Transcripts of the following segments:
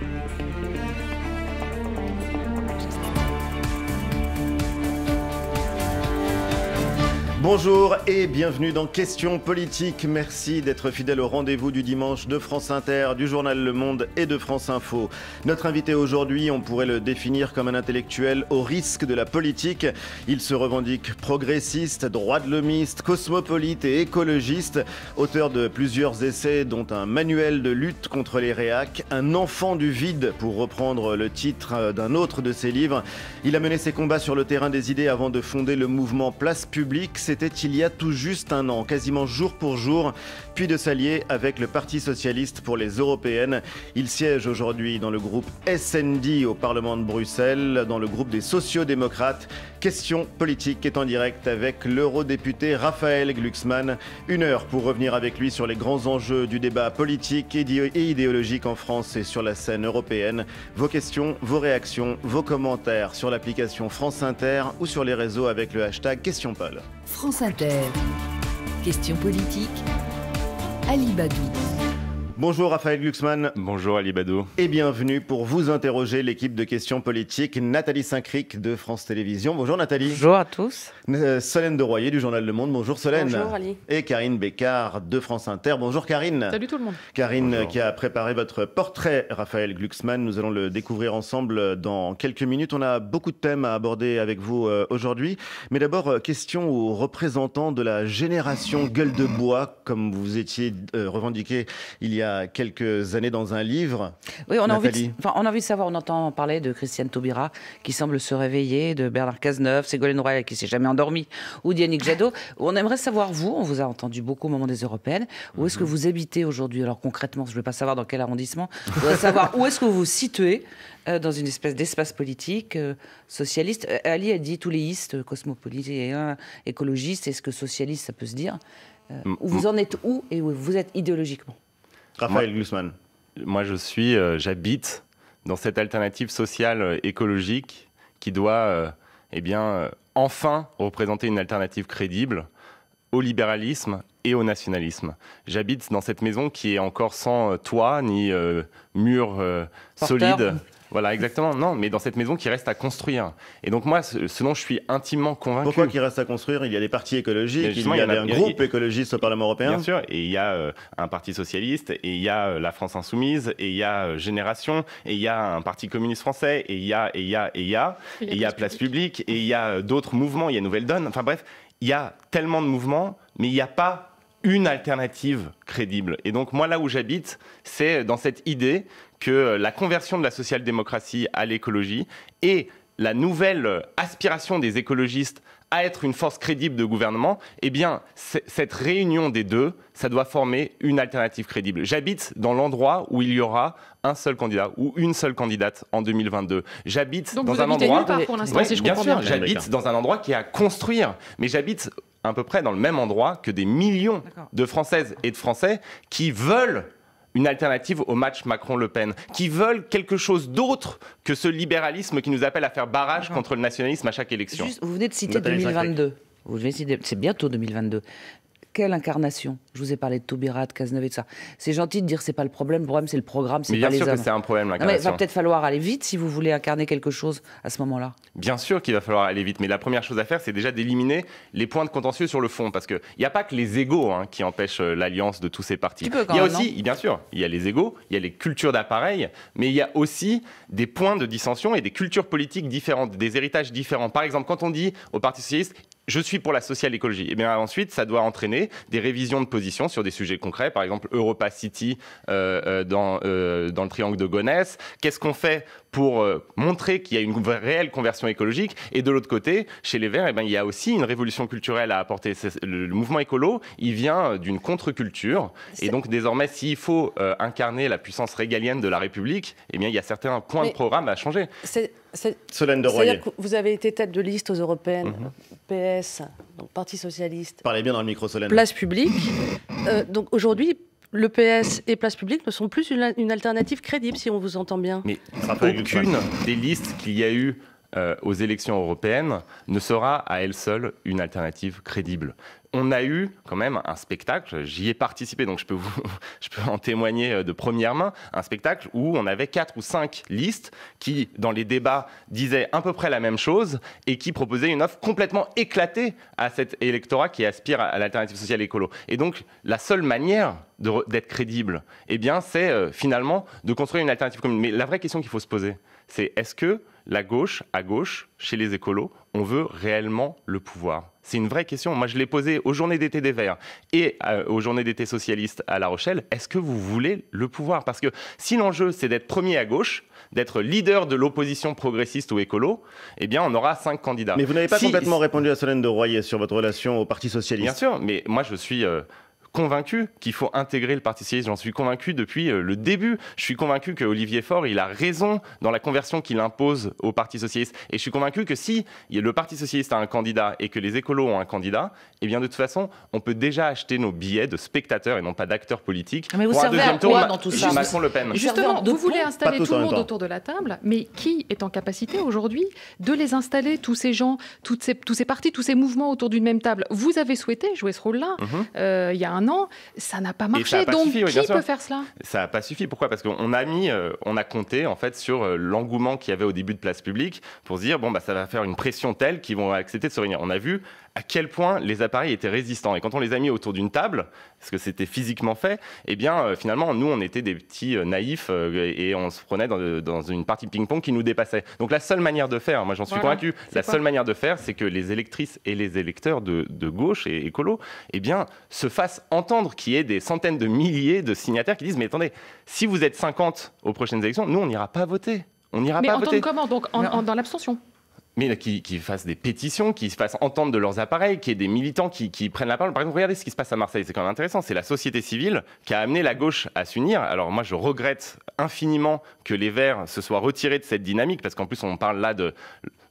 Música Bonjour et bienvenue dans Questions politiques. Merci d'être fidèle au rendez-vous du dimanche de France Inter, du journal Le Monde et de France Info. Notre invité aujourd'hui, on pourrait le définir comme un intellectuel au risque de la politique. Il se revendique progressiste, droit de l'homiste, cosmopolite et écologiste, auteur de plusieurs essais dont un manuel de lutte contre les réacs, un enfant du vide pour reprendre le titre d'un autre de ses livres. Il a mené ses combats sur le terrain des idées avant de fonder le mouvement Place Publique c'était il y a tout juste un an, quasiment jour pour jour, puis de s'allier avec le Parti socialiste pour les européennes. Il siège aujourd'hui dans le groupe SND au Parlement de Bruxelles, dans le groupe des sociaux sociodémocrates Question politique est en direct avec l'eurodéputé Raphaël Glucksmann. Une heure pour revenir avec lui sur les grands enjeux du débat politique et idéologique en France et sur la scène européenne. Vos questions, vos réactions, vos commentaires sur l'application France Inter ou sur les réseaux avec le hashtag Question Paul. France Inter. Question politique. Ali Badou. Bonjour Raphaël Glucksmann. Bonjour Ali Badou. Et bienvenue pour vous interroger l'équipe de questions politiques Nathalie Saint-Cric de France Télévisions. Bonjour Nathalie. Bonjour à tous. Euh, Solène de Royer du journal Le Monde. Bonjour Solène. Bonjour Ali. Et Karine Bécard de France Inter. Bonjour Karine. Salut tout le monde. Karine qui a préparé votre portrait Raphaël Glucksmann. Nous allons le découvrir ensemble dans quelques minutes. On a beaucoup de thèmes à aborder avec vous euh, aujourd'hui. Mais d'abord, euh, question aux représentants de la génération gueule de bois, comme vous étiez revendiqué il y a quelques années dans un livre. Oui, on a, envie de, on envie de savoir, on entend parler de Christiane Taubira qui semble se réveiller, de Bernard Cazeneuve, Ségolène Royal qui s'est jamais endormie, ou d'Yannick Jadot. On aimerait savoir, vous, on vous a entendu beaucoup au moment des Européennes, où est-ce que mhm. vous habitez aujourd'hui Alors concrètement, je ne veux pas savoir dans quel arrondissement, je voudrais savoir où est-ce que vous vous situez euh, dans une espèce d'espace politique euh, socialiste. Euh, Ali a dit tous les istes, cosmopolitains, écologistes, est-ce que socialiste, ça peut se dire Où vous en êtes où et où vous êtes idéologiquement Raphaël Glusman. Moi, je suis, euh, j'habite dans cette alternative sociale euh, écologique qui doit, euh, eh bien, enfin représenter une alternative crédible au libéralisme et au nationalisme. J'habite dans cette maison qui est encore sans toit ni mur solide, voilà, exactement. Non, mais dans cette maison qui reste à construire. Et donc moi, selon je suis intimement convaincu. Pourquoi qu'il reste à construire Il y a des partis écologiques, il y, a un groupe écologiste au Parlement européen. Bien sûr, et il y a un parti socialiste, et il y a la France insoumise, et il y a Génération, et il y a un parti communiste français, et il y a, et il y a, et il y a, et il y a Place Publique, et il y a d'autres mouvements, il y a Nouvelle Donne. Enfin bref, il y a tellement de mouvements, mais il n'y a pas une alternative crédible. Et donc moi là où j'habite, c'est dans cette idée que euh, la conversion de la social-démocratie à l'écologie et la nouvelle euh, aspiration des écologistes à être une force crédible de gouvernement, eh bien, cette réunion des deux, ça doit former une alternative crédible. J'habite dans l'endroit où il y aura un seul candidat ou une seule candidate en 2022. J'habite dans un endroit. j'habite dans un endroit qui est à construire, mais j'habite à peu près dans le même endroit que des millions de Françaises et de Français qui veulent une alternative au match Macron-Le Pen, qui veulent quelque chose d'autre que ce libéralisme qui nous appelle à faire barrage contre le nationalisme à chaque élection. vous venez de citer 2022. C'est bientôt 2022 quelle incarnation. Je vous ai parlé de Toubirat, de Cazeneuve et ça. C'est gentil de dire c'est pas le problème, le problème c'est le programme, c'est les Bien sûr que c'est un problème l'incarnation. Il va peut-être falloir aller vite si vous voulez incarner quelque chose à ce moment-là. Bien sûr qu'il va falloir aller vite, mais la première chose à faire c'est déjà d'éliminer les points de contentieux sur le fond, parce qu'il n'y a pas que les égaux hein, qui empêchent euh, l'alliance de tous ces partis. Il y a aussi, bien sûr, il y a les égaux, il y a les cultures d'appareil, mais il y a aussi des points de dissension et des cultures politiques différentes, des héritages différents. Par exemple, quand on dit au Parti socialiste, je suis pour la sociale écologie. Et eh bien ensuite, ça doit entraîner des révisions de position sur des sujets concrets, par exemple Europa City euh, euh, dans, euh, dans le triangle de Gonesse. Qu'est-ce qu'on fait pour euh, montrer qu'il y a une réelle conversion écologique. Et de l'autre côté, chez les Verts, et eh ben, il y a aussi une révolution culturelle à apporter. Le, mouvement écolo, il vient d'une contre-culture. Et donc désormais, s'il faut euh, incarner la puissance régalienne de la République, eh bien, il y a certains points de programme à changer. Solène de Royer. vous avez été tête de liste aux européennes, mhm. PS, donc Parti socialiste. Parlez bien dans le micro, Solène. Place publique. Euh, donc aujourd'hui, le PS et Place Publique ne sont plus une, alternative crédible, si on vous entend bien. Mais aucune des listes qu'il y a eu euh, aux élections européennes ne sera à elle seule une alternative crédible on a eu quand même un spectacle, j'y ai participé, donc je peux, vous, je peux en témoigner euh, de première main, un spectacle où on avait quatre ou cinq listes qui, dans les débats, disaient à peu près la même chose et qui proposaient une offre complètement éclatée à cet électorat qui aspire à l'alternative sociale écolo. Et donc, la seule manière d'être crédible, eh bien, c'est euh, finalement de construire une alternative commune. Mais la vraie question qu'il faut se poser, c'est est-ce que la gauche, à gauche, chez les écolos, on veut réellement le pouvoir C'est une vraie question. Moi, je l'ai posée aux journées d'été des Verts et euh, aux journées d'été socialistes à La Rochelle. Est-ce que vous voulez le pouvoir Parce que si l'enjeu, c'est d'être premier à gauche, d'être leader de l'opposition progressiste ou écolo, eh bien, on aura cinq candidats. Mais vous n'avez pas complètement répondu à Solène de Royer sur votre relation au Parti socialiste. Bien sûr, mais moi, je suis... Euh, convaincu qu'il faut intégrer le parti socialiste. J'en suis convaincu depuis euh, le début. Je suis convaincu que Olivier Faure, il a raison dans la conversion qu'il impose au Parti socialiste. Et je suis convaincu que si le Parti socialiste a un candidat et que les écolos ont un candidat, eh bien de toute façon, on peut déjà acheter nos billets de spectateurs et non pas d'acteurs politiques. Ah, mais vous pour un servez dans tout ça Macron Le Pen. Justement, vous voulez installer tout, le monde autour de la table, mais qui est en capacité aujourd'hui de les installer tous ces gens, toutes tous ces partis, tous ces mouvements autour d'une même table Vous avez souhaité jouer ce rôle-là. Mhm. Euh, il y a un non, ça n'a pas marché. Donc, qui peut faire cela Ça n'a pas suffi. Pourquoi Parce qu'on a mis, euh, on a compté en fait sur euh, l'engouement qu'il y avait au début de Place Publique pour se dire bon bah ça va faire une pression telle qu'ils vont accepter de se réunir. On a vu à quel point les appareils étaient résistants. Et quand on les a mis autour d'une table, parce que c'était physiquement fait, eh bien euh, finalement, nous, on était des petits euh, naïfs euh, et on se prenait dans, une partie ping-pong qui nous dépassait. Donc la seule manière de faire, moi j'en suis convaincu, la seule manière de faire, c'est que les électrices et les électeurs de, gauche et écolo, eh bien, se fassent entendre qu'il y ait des centaines de milliers de signataires qui disent, mais attendez, si vous êtes 50 aux prochaines élections, nous, on n'ira pas voter. On n'ira pas voter. Mais entendre comment Donc dans l'abstention mais qui, fassent des pétitions, qui se fassent entendre de leurs appareils, qui aient des militants qui, qui, prennent la parole. Par exemple, regardez ce qui se passe à Marseille, c'est quand même intéressant. C'est la société civile qui a amené la gauche à s'unir. Alors moi, je regrette infiniment que les Verts se soient retirés de cette dynamique, parce qu'en plus, on parle là de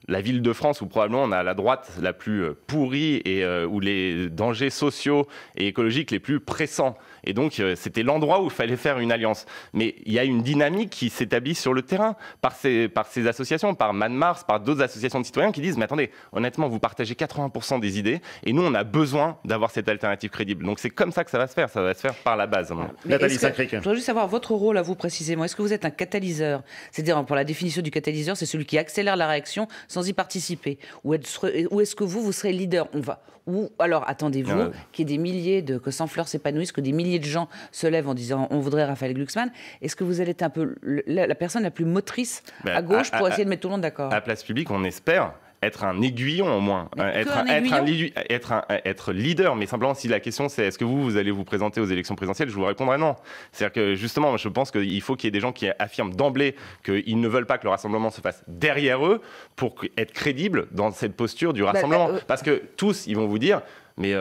la ville de France où probablement on a la droite la plus euh, pourrie et euh, où les dangers sociaux et écologiques les plus pressants. Et donc euh, c'était l'endroit où il fallait faire une alliance. Mais il y a une dynamique qui s'établit sur le terrain par ces, associations, par Mars, par d'autres associations de citoyens qui disent mais attendez, honnêtement vous partagez 80% des idées et nous on a besoin d'avoir cette alternative crédible. Donc c'est comme ça que ça va se faire, ça va se faire par la base. Hein. Nathalie Je voudrais juste savoir votre rôle à vous précisément. Est-ce que vous êtes un catalyseur C'est-à-dire pour la définition du catalyseur, c'est celui qui accélère la réaction sans y participer Ou est-ce que vous, vous serez leader On va. Ou alors attendez-vous qu'il y ait des milliers de. que sans fleurs s'épanouissent, que des milliers de gens se lèvent en disant on voudrait Raphaël Glucksmann. Est-ce que vous allez être un peu la, personne la plus motrice à gauche pour essayer de mettre tout le monde d'accord À place publique, on espère être un aiguillon au moins, euh, être, euh, être, leader. Mais simplement, si la question c'est est-ce que vous, vous allez vous présenter aux élections présidentielles, je vous répondrai non. C'est-à-dire que justement, je pense qu'il faut qu'il y ait des gens qui affirment d'emblée qu'ils ne veulent pas que le rassemblement se fasse derrière eux pour être crédibles dans cette posture du bah, bah, rassemblement. Euh, Parce que tous, ils vont vous dire, mais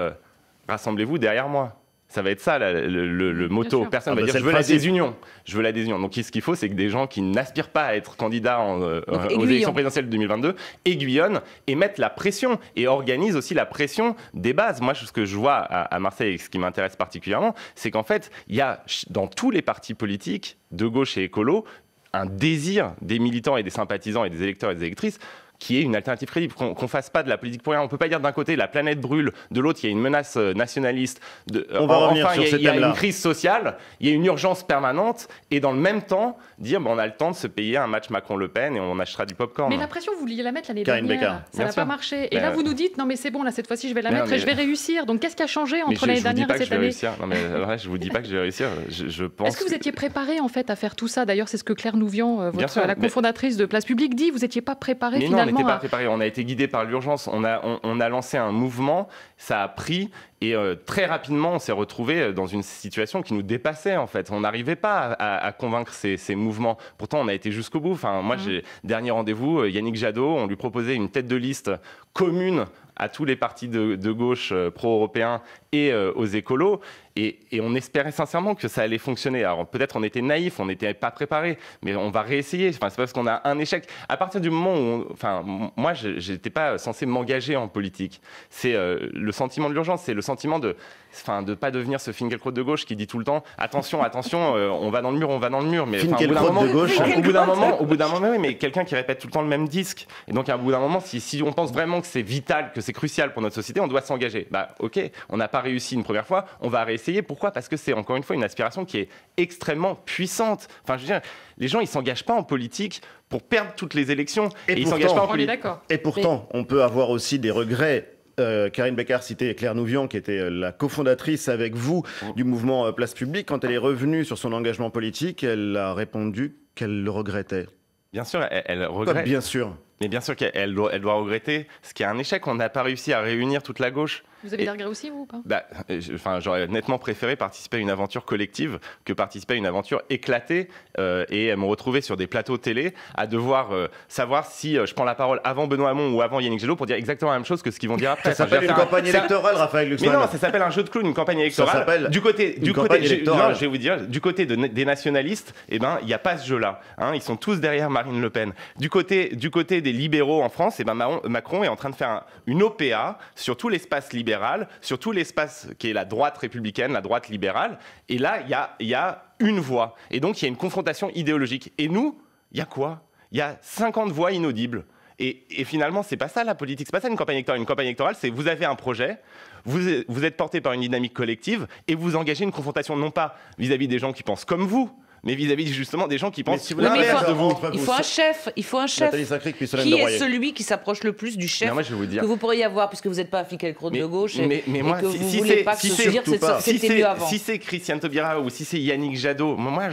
rassemblez-vous derrière moi. Ça va être ça le, le, moto. Personne ne ah va bah, dire je veux la désunion. Je veux la Donc ce qu'il faut, c'est que des gens qui n'aspirent pas à être candidats euh, aux élections présidentielles de 2022 aiguillonnent et mettent la pression et organisent aussi la pression des bases. Moi, ce que je vois à, à Marseille et ce qui m'intéresse particulièrement, c'est qu'en fait, il y a dans tous les partis politiques, de gauche et écolo, un désir des militants et des sympathisants et des électeurs et des électrices qui est une alternative crédible, qu'on ne fasse pas de la politique pour rien. On ne peut pas dire d'un côté la planète brûle, de l'autre il y a une menace euh, nationaliste, euh, on va revenir sur il y il y a une crise sociale, il y a une urgence permanente, et dans le même temps dire bon, on a le temps de se payer un match Macron-Le Pen et on achètera du popcorn. Mais la pression vous vouliez la mettre l'année dernière, ça n'a pas marché. Et là vous nous dites non mais c'est bon là cette fois-ci je vais la mettre et je vais réussir. Donc qu'est-ce qui a changé entre l'année dernière et cette année non, mais, là, euh, Je vous dis pas que je vais réussir. Je, pense. Est-ce que vous étiez préparé en fait à faire tout ça D'ailleurs c'est ce que Claire Nouvian, votre, la cofondatrice de Place Publique dit. Vous n'étiez pas préparé finalement on n'était pas préparé. On a été guidé par l'urgence. On a, on, a lancé un mouvement. Ça a pris. Et euh, très rapidement, on s'est retrouvé euh, dans une situation qui nous dépassait en fait. On n'arrivait pas à, convaincre ces, mouvements. Pourtant, on a été jusqu'au bout. Enfin, moi, mmh. j'ai dernier rendez-vous, euh, Yannick Jadot, on lui proposait une tête de liste commune à tous les partis de, gauche pro-européens euh, aux écolos. Et, on espérait sincèrement que ça allait fonctionner. Alors peut-être on était naïf, on n'était pas préparé, mais on va réessayer. Enfin, c'est parce qu'on a un échec. À partir du moment où, Moi, enfin, moi, j'étais pas censé m'engager en politique. C'est euh, le sentiment de l'urgence, c'est le sentiment de, enfin, de pas devenir ce Finkielkraut de gauche qui dit tout le temps attention, attention, euh, on va dans le mur, on va dans le mur. Mais au bout d'un moment, au bout d'un moment, au bout d'un moment, oui, mais quelqu'un qui répète tout le temps le même disque. Et donc, à bout d'un moment, si, si on pense vraiment que c'est vital, que c'est crucial pour notre société, on doit s'engager. Bah, ok, on n'a pas réussi une première fois, on va réessayer. Pourquoi Parce que c'est encore une fois une aspiration qui est extrêmement puissante. Enfin, je veux dire, les gens, ils s'engagent pas en politique pour perdre toutes les élections. Et, ils s'engagent pas en politique. Et pourtant, on peut avoir aussi des regrets euh, Karine Becker citait Claire Nouvian, qui était euh, la cofondatrice avec vous du mouvement euh, Place Publique. Quand elle est revenue sur son engagement politique, elle a répondu qu'elle le regrettait. Bien sûr, elle, regrette. bien sûr. Mais bien sûr qu'elle elle doit regretter ce qui est un échec. On n'a pas réussi à réunir toute la gauche. Vous avez des regrets aussi, vous ou pas bah, euh, enfin, J'aurais nettement préféré participer à une aventure collective que participer à une aventure éclatée euh, et me retrouver sur des plateaux télé à devoir euh, savoir si je prends la parole avant Benoît Hamon ou avant Yannick Jadot pour dire exactement la même chose que ce qu'ils vont dire après. Ça s'appelle une campagne électorale, Raphaël Luxembourg. – Mais non, ça s'appelle un jeu de clown, une campagne électorale. Ça du côté, du côté, je, vais vous dire, du côté des nationalistes, eh ben, il n'y a pas ce jeu-là. Hein. ils sont tous derrière Marine Le Pen. Du côté, du côté des libéraux en France, eh ben, Macron est en train de faire une OPA sur tout l'espace libéral libérale, sur tout l'espace qui est la droite républicaine, la droite libérale. Et là, il y a, une voix. Et donc, il y a une confrontation idéologique. Et nous, il y a quoi Il y a 50 voix inaudibles. Et, finalement, ce n'est pas ça la politique, c'est pas ça une campagne électorale. Une campagne électorale, c'est vous avez un projet, vous, êtes porté par une dynamique collective et vous engagez une confrontation non pas vis à -vis des gens qui pensent comme vous, mais vis-à-vis justement des gens qui pensent si Il faut un chef, il faut un chef. qui est celui qui s'approche le plus du chef je vous que vous pourriez avoir, puisque vous n'êtes pas affiché le de gauche mais, moi, si, Si c'est Christiane Taubira ou si c'est Yannick Jadot, moi,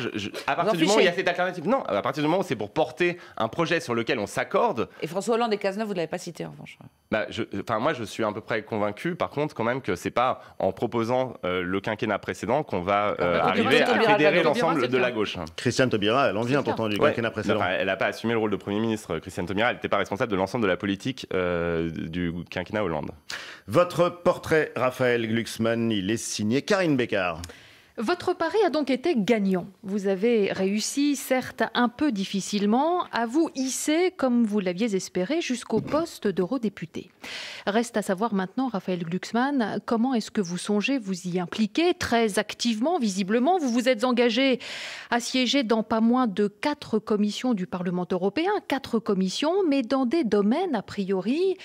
à partir du moment où il y a cette alternative, non, à partir du moment où c'est pour porter un projet sur lequel on s'accorde. Et François Hollande et Cazeneuve, vous ne l'avez pas cité en revanche. Bah, moi, je suis à peu près convaincu, par contre, quand même, que c'est pas en proposant euh, le quinquennat précédent qu'on va ah, bah, euh, arriver à fédérer l'ensemble de la gauche. Christiane Taubira, elle en vient pourtant du quinquennat précédent. elle n'a pas assumé le rôle de Premier ministre. Christiane Taubira, elle n'était pas responsable de l'ensemble de la politique euh, du quinquennat Hollande. Votre portrait, Raphaël Glucksmann, il est signé Karine Bécard. Votre pari a donc été gagnant. Vous avez réussi, certes un peu difficilement, à vous hisser, comme vous l'aviez espéré, jusqu'au poste d'eurodéputé. Reste à savoir maintenant, Raphaël Glucksmann, comment est-ce que vous songez vous y impliquer très activement, visiblement Vous vous êtes engagé à siéger dans pas moins de quatre commissions du Parlement européen, quatre commissions, mais dans des domaines, a priori,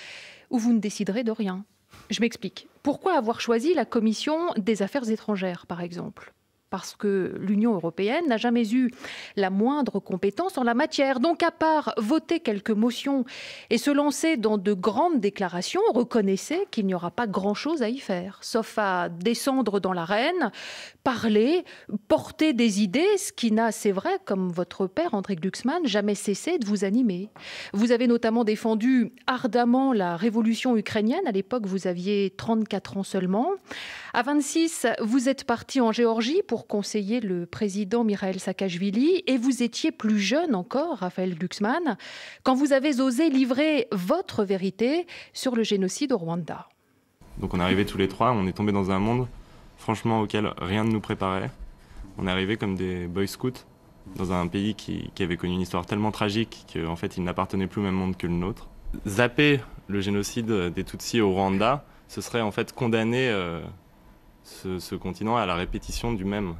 où vous ne déciderez de rien. Je m'explique. Pourquoi avoir choisi la commission des affaires étrangères, par exemple parce que l'Union européenne n'a jamais eu la moindre compétence en la matière. Donc à part voter quelques motions et se lancer dans de grandes déclarations, reconnaissez qu'il n'y aura pas grand-chose à y faire, sauf à descendre dans l'arène, parler, porter des idées, ce qui n'a, c'est vrai, comme votre père, André Glucksmann, jamais cessé de vous animer. Vous avez notamment défendu ardemment la révolution ukrainienne. À l'époque, vous aviez 34 ans seulement. À 26, vous êtes parti en Géorgie pour conseiller le président Mikhail Saakashvili et vous étiez plus jeune encore, Raphaël Glucksmann, quand vous avez osé livrer votre vérité sur le génocide au Rwanda. Donc on est arrivés tous les trois, on est tombés dans un monde franchement auquel rien ne nous préparait. On est arrivés comme des boy scouts dans un pays qui, avait connu une histoire tellement tragique qu'en fait il n'appartenait plus au même monde que le nôtre. Zapper le génocide des Tutsis au Rwanda, ce serait en fait condamner euh, ce, ce continent à la répétition du même.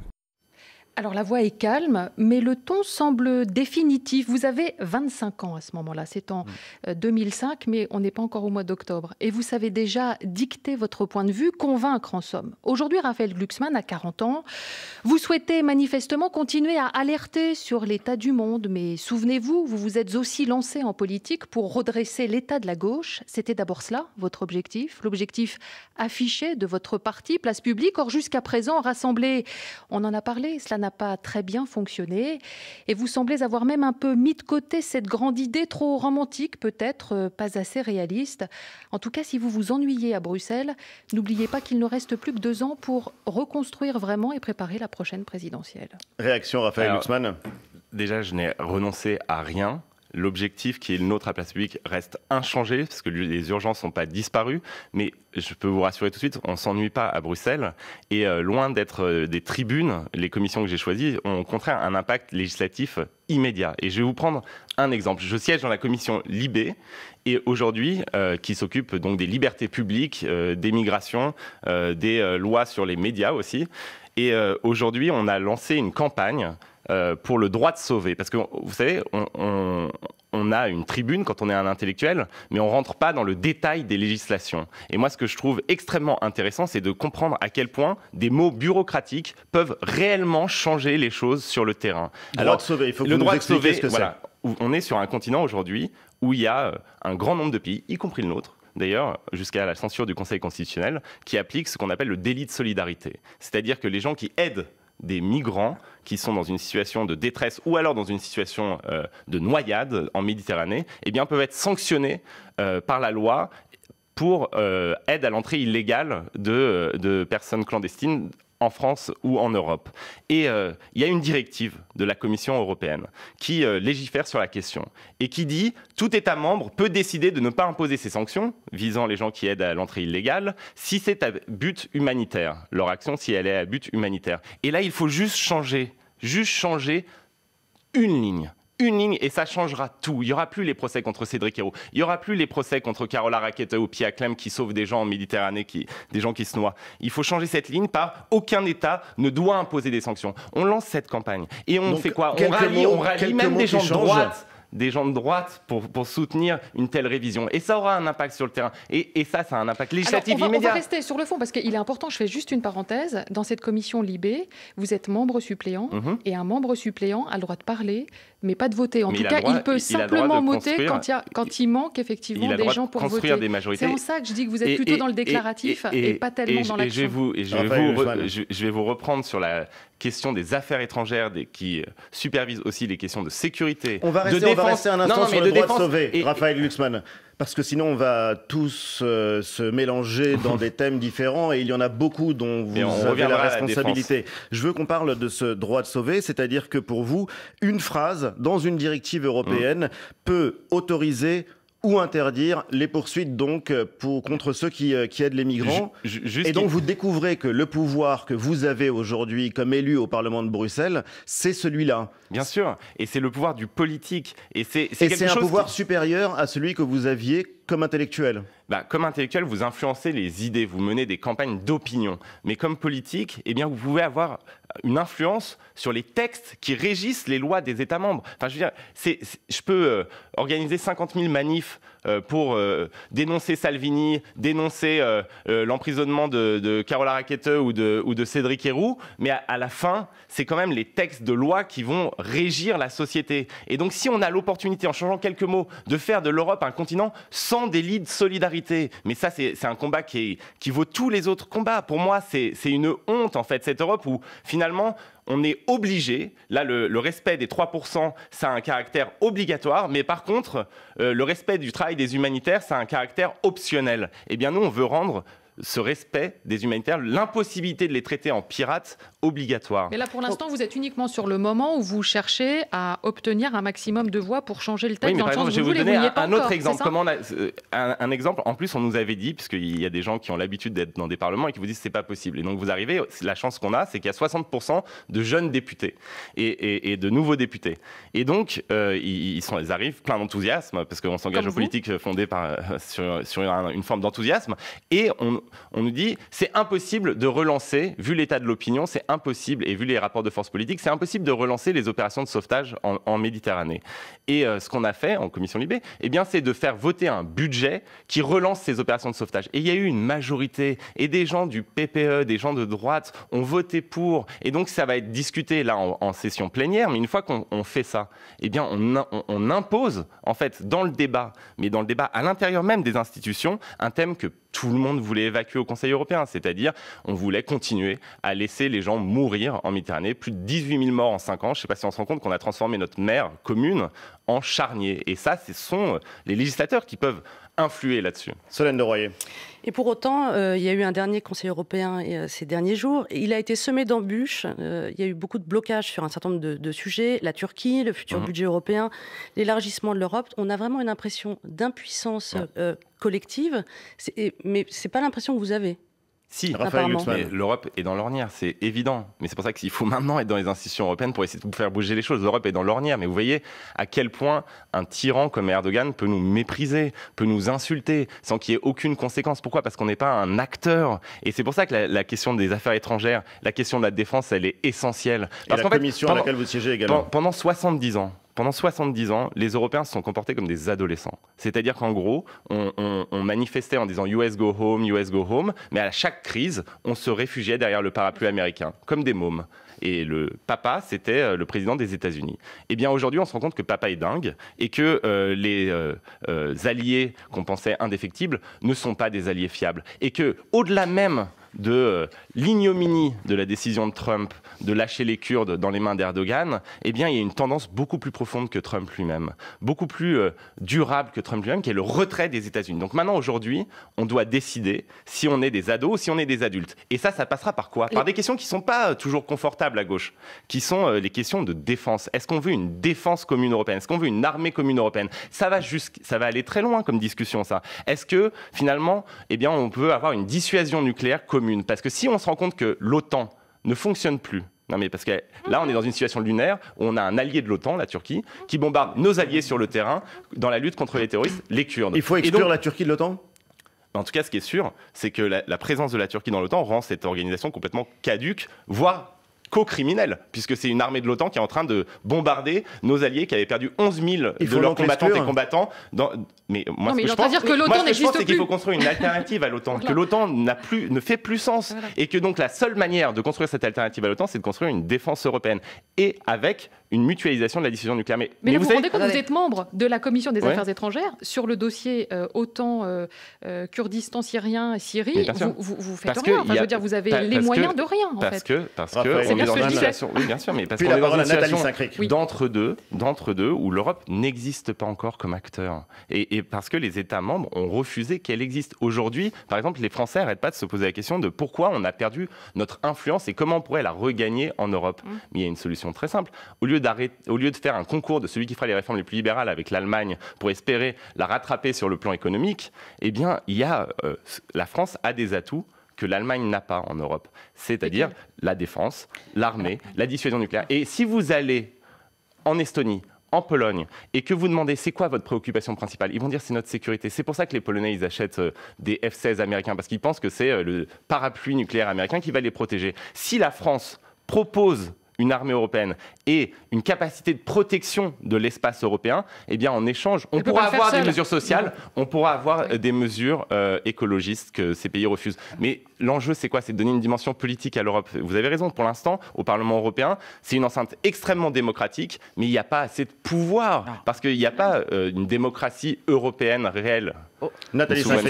Alors la voix est calme, mais le ton semble définitif. Vous avez 25 ans à ce moment-là, c'est en 2005, euh, mais on n'est pas encore au mois d'octobre. Et vous savez déjà dicter votre point de vue, convaincre en somme. Aujourd'hui, Raphaël Glucksmann a 40 ans. Vous souhaitez manifestement continuer à alerter sur l'état du monde, mais souvenez-vous, vous vous êtes aussi lancé en politique pour redresser l'état de la gauche. C'était d'abord cela, votre objectif, l'objectif affiché de votre parti, place publique. Or, jusqu'à présent, rassemblé, on en a parlé, cela n'a pas très bien fonctionné. Et vous semblez avoir même un peu mis de côté cette grande idée trop romantique, peut-être euh, pas assez réaliste. En tout cas, si vous vous ennuyez à Bruxelles, n'oubliez pas qu'il ne reste plus que deux ans pour reconstruire vraiment et préparer la prochaine présidentielle. Réaction, Raphaël Luxman Déjà, je n'ai renoncé à rien. L'objectif qui est le nôtre à Place Publique reste inchangé, parce que les urgences ne sont pas disparues, mais je peux vous rassurer tout de suite, on ne s'ennuie pas à Bruxelles, et euh, loin d'être euh, des tribunes, les commissions que j'ai choisies ont au contraire un impact législatif immédiat. Et je vais vous prendre un exemple. Je siège dans la commission Libé, et aujourd'hui, euh, qui s'occupe donc des libertés publiques, des migrations, des lois sur les médias aussi. Et aujourd'hui, on a lancé une campagne euh, pour le droit de sauver. Parce que vous savez, on, a une tribune quand on est un intellectuel, mais on rentre pas dans le détail des législations. Et moi, ce que je trouve extrêmement intéressant, c'est de comprendre à quel point des mots bureaucratiques peuvent réellement changer les choses sur le terrain. Le Droit de sauver, il faut que le droit de sauver, ce que voilà, on est sur un continent aujourd'hui où il y a euh, un grand nombre de pays, y compris le nôtre, d'ailleurs, jusqu'à la censure du Conseil constitutionnel, qui applique ce qu'on appelle le délit de solidarité. C'est-à-dire que les gens qui aident des migrants qui sont dans une situation de détresse ou alors dans une situation euh, de noyade en Méditerranée, eh bien, peuvent être sanctionnés euh, par la loi pour euh, aide à l'entrée illégale de, de personnes clandestines en France ou en Europe. Et euh, il y a une directive de la Commission européenne qui euh, légifère sur la question et qui dit tout État membre peut décider de ne pas imposer ces sanctions visant les gens qui aident à l'entrée illégale si c'est à but humanitaire, leur action si elle est à but humanitaire. Et là, il faut juste changer, juste changer une ligne une ligne et ça changera tout. Il n'y aura plus les procès contre Cédric Hérault. Il n'y aura plus les procès contre Carola Raquette ou Pia Clem qui sauvent des gens en Méditerranée, qui, des gens qui se noient. Il faut changer cette ligne par aucun État ne doit imposer des sanctions. On lance cette campagne. Et on fait quoi On rallie, on rallie même des gens de droite des gens de droite pour, pour, soutenir une telle révision. Et ça aura un impact sur le terrain. Et, et ça, ça a un impact législatif on immédiat. On va rester sur le fond parce qu'il est important, je fais juste une parenthèse. Dans cette commission Libé, vous êtes membre suppléant mhm. et un membre suppléant a le droit de parler, mais pas de voter. En tout cas, il peut simplement voter quand, il, quand il manque effectivement des gens pour voter. C'est en ça que je dis que vous êtes plutôt dans le déclaratif et, pas tellement dans l'action. Et, je vais vous, je vais vous, je vais vous reprendre sur la, question des affaires étrangères, qui euh, supervise aussi les questions de sécurité, on va rester, de On un instant sur le droit de sauver, Raphaël Luxman parce que sinon on va tous euh, se mélanger dans des thèmes différents et il y en a beaucoup dont vous avez la responsabilité. je veux qu'on parle de ce droit de sauver, c'est-à-dire que pour vous, une phrase dans une directive européenne mmh. peut autoriser ou interdire les poursuites donc euh, pour, contre ceux qui, euh, qui aident les migrants. et donc vous découvrez que le pouvoir que vous avez aujourd'hui comme élu au Parlement de Bruxelles, c'est celui-là. Bien sûr, et c'est le pouvoir du politique. Et c'est un pouvoir supérieur à celui que vous aviez comme intellectuel bah, Comme intellectuel, vous influencez les idées, vous menez des campagnes d'opinion. Mais comme politique, eh bien, vous pouvez avoir une influence sur les textes qui régissent les lois des États membres. Enfin, je veux dire, je peux euh, organiser 50 000 manifs euh, pour euh, dénoncer Salvini, dénoncer euh, l'emprisonnement de, Carola Rackete ou de, Cédric Héroux, mais à, la fin, c'est quand même les textes de loi qui vont régir la société. Et donc si on a l'opportunité, en changeant quelques mots, de faire de l'Europe un continent sans délit de solidarité, mais ça c'est un combat qui, qui vaut tous les autres combats. Pour moi, c'est une honte en fait, cette Europe où finalement on est obligé, là le, respect des 3%, ça a un caractère obligatoire, mais par contre, euh, le respect du travail des humanitaires, ça a un caractère optionnel. Eh bien nous, on veut rendre ce respect des humanitaires, l'impossibilité de les traiter en pirates, obligatoire. Mais là, pour l'instant, vous êtes uniquement sur le moment où vous cherchez à obtenir un maximum de voix pour changer le texte. Oui, mais par exemple, je vais vous, donner un, autre exemple. Comment euh, un, exemple, en plus, on nous avait dit, puisqu'il y a des gens qui ont l'habitude d'être dans des parlements et qui vous disent c'est pas possible. Et donc, vous arrivez, la chance qu'on a, c'est qu'il y a 60% de jeunes députés et, de nouveaux députés. Et donc, euh, ils, sont, ils arrivent plein d'enthousiasme, parce qu'on s'engage en politique euh, fondée par, sur, une forme d'enthousiasme. Et on, on nous dit c'est impossible de relancer, vu l'état de l'opinion, c'est impossible, et vu les rapports de force politique, c'est impossible de relancer les opérations de sauvetage en, Méditerranée. Et euh, ce qu'on a fait en commission Libé, eh bien, c'est de faire voter un budget qui relance ces opérations de sauvetage. Et il y a eu une majorité, et des gens du PPE, des gens de droite ont voté pour. Et donc, ça va être discuté là en, session plénière, mais une fois qu'on fait ça, eh bien, on, on, on impose, en fait, dans le débat, mais dans le débat à l'intérieur même des institutions, un thème que tout le monde voulait évacuer au Conseil européen, c'est-à-dire on voulait continuer à laisser les gens mourir en Méditerranée. Plus de 18 000 morts en 5 ans. Je ne sais pas si on se rend compte qu'on a transformé notre mer commune en charnier. Et ça, ce sont les législateurs qui peuvent influer là-dessus. Solène de Royer. Et pour autant, euh, il y a eu un dernier Conseil européen euh, ces derniers jours. Il a été semé d'embûches. Euh, il y a eu beaucoup de blocages sur un certain nombre de, sujets. La Turquie, le futur mmh. budget européen, l'élargissement de l'Europe. On a vraiment une impression d'impuissance collective. Mais ce n'est pas l'impression que vous avez. Si, l'Europe est dans l'ornière, c'est évident. Mais c'est pour ça qu'il faut maintenant être dans les institutions européennes pour essayer de faire bouger les choses. L'Europe est dans l'ornière, mais vous voyez à quel point un tyran comme Erdogan peut nous mépriser, peut nous insulter, sans qu'il y ait aucune conséquence. Pourquoi Parce qu'on n'est pas un acteur. Et c'est pour ça que la, question des affaires étrangères, la question de la défense, elle est essentielle. Et la commission à laquelle vous siégez également. Pendant 70 ans, pendant 70 ans, les Européens se sont comportés comme des adolescents. C'est-à-dire qu'en gros, on, manifestait en disant US go home, US go home, mais à chaque crise, on se réfugiait derrière le parapluie américain, comme des mômes. Et le papa, c'était euh, le président des États-Unis. Eh bien, aujourd'hui, on se rend compte que papa est dingue et que euh, les euh, alliés qu'on pensait indéfectibles ne sont pas des alliés fiables. Et que, au-delà même de euh, l'ignominie de la décision de Trump de lâcher les Kurdes dans les mains d'Erdogan, eh bien, il y a une tendance beaucoup plus profonde que Trump lui-même, beaucoup plus euh, durable que Trump lui-même, qui est le retrait des États-Unis. Donc maintenant, aujourd'hui, on doit décider si on est des ados ou si on est des adultes. Et ça, ça passera par quoi Par des questions qui ne sont pas euh, toujours confortables à gauche, qui sont les questions de défense. Est-ce qu'on veut une défense commune européenne Est-ce qu'on veut une armée commune européenne ça va, ça va aller très loin comme discussion, ça. Est-ce que, finalement, eh bien, on peut avoir une dissuasion nucléaire commune parce que si on se rend compte que l'OTAN ne fonctionne plus, non mais parce que là, on est dans une situation lunaire où on a un allié de l'OTAN, la Turquie, qui bombarde nos alliés sur le terrain dans la lutte contre les terroristes, les Kurdes. Il faut exclure la Turquie de l'OTAN en tout cas, ce qui est sûr, c'est que la, présence de la Turquie dans l'OTAN rend cette organisation complètement caduque, voire co-criminels, puisque c'est une armée de l'OTAN qui est en train de bombarder nos alliés qui avaient perdu 11 000 de leurs combattantes et combattants. Mais moi, que je pense, dire c'est qu'il faut construire une alternative à l'OTAN, que l'OTAN ne fait plus sens, et que donc la seule manière de construire cette alternative à l'OTAN, c'est de construire une défense européenne et avec une mutualisation de la décision nucléaire. Mais, vous, vous, rendez vous êtes membre de la commission des affaires étrangères sur le dossier euh, OTAN, euh, euh, Kurdistan, Syrien, Syrie. Vous, vous, faites rien. je veux dire, vous avez les moyens de rien. parce que, parce que bien une oui, bien sûr, mais parce qu'on est dans une situation d'entre deux, d'entre deux, où l'Europe n'existe pas encore comme acteur, et, parce que les États membres ont refusé qu'elle existe. Aujourd'hui, par exemple, les Français n'arrêtent pas de se poser la question de pourquoi on a perdu notre influence et comment on pourrait la regagner en Europe. Mm. Mais il y a une solution très simple. Au lieu au lieu de faire un concours de celui qui fera les réformes les plus libérales avec l'Allemagne pour espérer la rattraper sur le plan économique, eh bien, il y a euh, la France a des atouts que l'Allemagne n'a pas en Europe, c'est-à-dire la défense, l'armée, la dissuasion nucléaire. Et si vous allez en Estonie, en Pologne et que vous demandez c'est quoi votre préoccupation principale, ils vont dire c'est notre sécurité. C'est pour ça que les Polonais ils achètent euh, des F-16 américains parce qu'ils pensent que c'est euh, le parapluie nucléaire américain qui va les protéger. Si la France propose une armée européenne et une capacité de protection de l'espace européen, eh bien, en échange, on, pourra avoir, des mesures sociales, on pourra avoir des mesures euh, écologistes que ces pays refusent. Ah. Mais l'enjeu, c'est quoi C'est de donner une dimension politique à l'Europe. Vous avez raison, pour l'instant, au Parlement européen, c'est une enceinte extrêmement démocratique, mais il n'y a pas assez de pouvoir, ah. parce qu'il n'y a pas euh, une démocratie européenne réelle, oh. une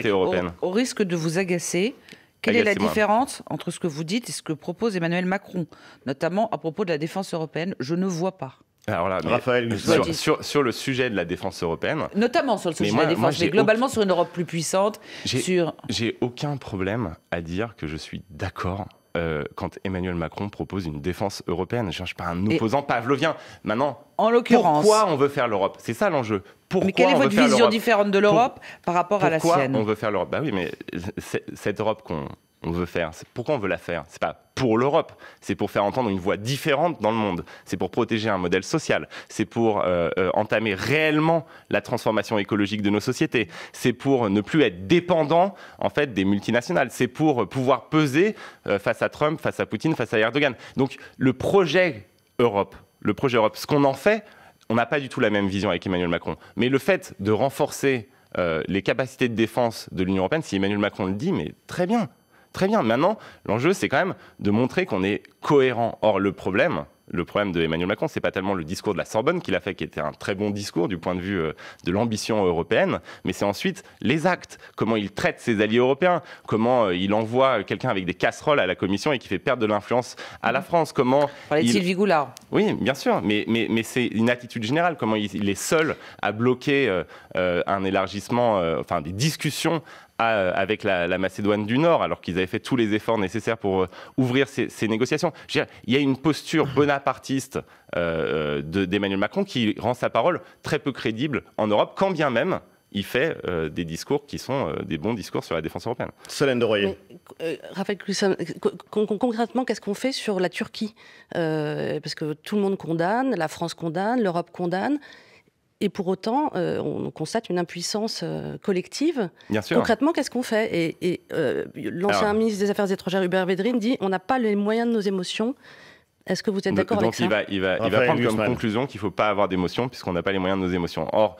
européenne. au, risque de vous agacer, quelle est la différence entre ce que vous dites et ce que propose Emmanuel Macron, notamment à propos de la défense européenne Je ne vois pas. Alors là, Raphaël, sur, le sujet de la défense européenne. Notamment sur le sujet de la défense, mais globalement sur une Europe plus puissante. J'ai aucun problème à dire que je suis d'accord euh, quand Emmanuel Macron propose une défense européenne. Je ne cherche pas un opposant pavlovien. Maintenant, en pourquoi on veut faire l'Europe C'est ça l'enjeu. Pourquoi mais quelle est votre vision différente de l'Europe par rapport à la sienne Pourquoi on veut faire l'Europe Bah oui, mais cette Europe qu'on on veut faire C'est pourquoi on veut la faire C'est pas pour l'Europe, c'est pour faire entendre une voix différente dans le monde, c'est pour protéger un modèle social, c'est pour euh, euh, entamer réellement la transformation écologique de nos sociétés, c'est pour ne plus être dépendant en fait des multinationales, c'est pour pouvoir peser euh, face à Trump, face à Poutine, face à Erdogan. Donc le projet Europe, le projet Europe, ce qu'on en fait, on n'a pas du tout la même vision avec Emmanuel Macron. Mais le fait de renforcer les capacités de défense de l'Union européenne, si Emmanuel Macron le dit, mais très bien, Très bien, maintenant, l'enjeu, c'est quand même de montrer qu'on est cohérent. Or, le problème, le problème de Emmanuel Macron, c'est pas tellement le discours de la Sorbonne qu'il a fait, qui était un très bon discours du point de vue euh, de l'ambition européenne, mais c'est ensuite les actes, comment il traite ses alliés européens, comment euh, il envoie quelqu'un avec des casseroles à la Commission et qui fait perdre de l'influence à la France, comment... Parlait-il il... Vigoulard Oui, bien sûr, mais, mais, mais c'est une attitude générale, comment il, est seul à bloquer euh, un élargissement, enfin des discussions euh, avec la, Macédoine du Nord, alors qu'ils avaient fait tous les efforts nécessaires pour euh, ouvrir ces, négociations. il y a une posture bonapartiste euh, d'Emmanuel Macron qui rend sa parole très peu crédible en Europe, quand bien même il fait des discours qui sont des bons discours sur la défense européenne. Solène de Royer. Raphaël concrètement, qu'est-ce qu'on fait sur la Turquie Parce que tout le monde condamne, la France condamne, l'Europe condamne. Et pour autant, euh, on constate une impuissance euh, collective. Bien sûr. Concrètement, qu'est-ce qu'on fait Et, euh, l'ancien ministre des Affaires étrangères Hubert Védrine dit on n'a pas les moyens de nos émotions. Est-ce que vous êtes d'accord avec ça va, il va, prendre comme conclusion qu'il ne faut pas avoir d'émotions puisqu'on n'a pas les moyens de nos émotions. Or,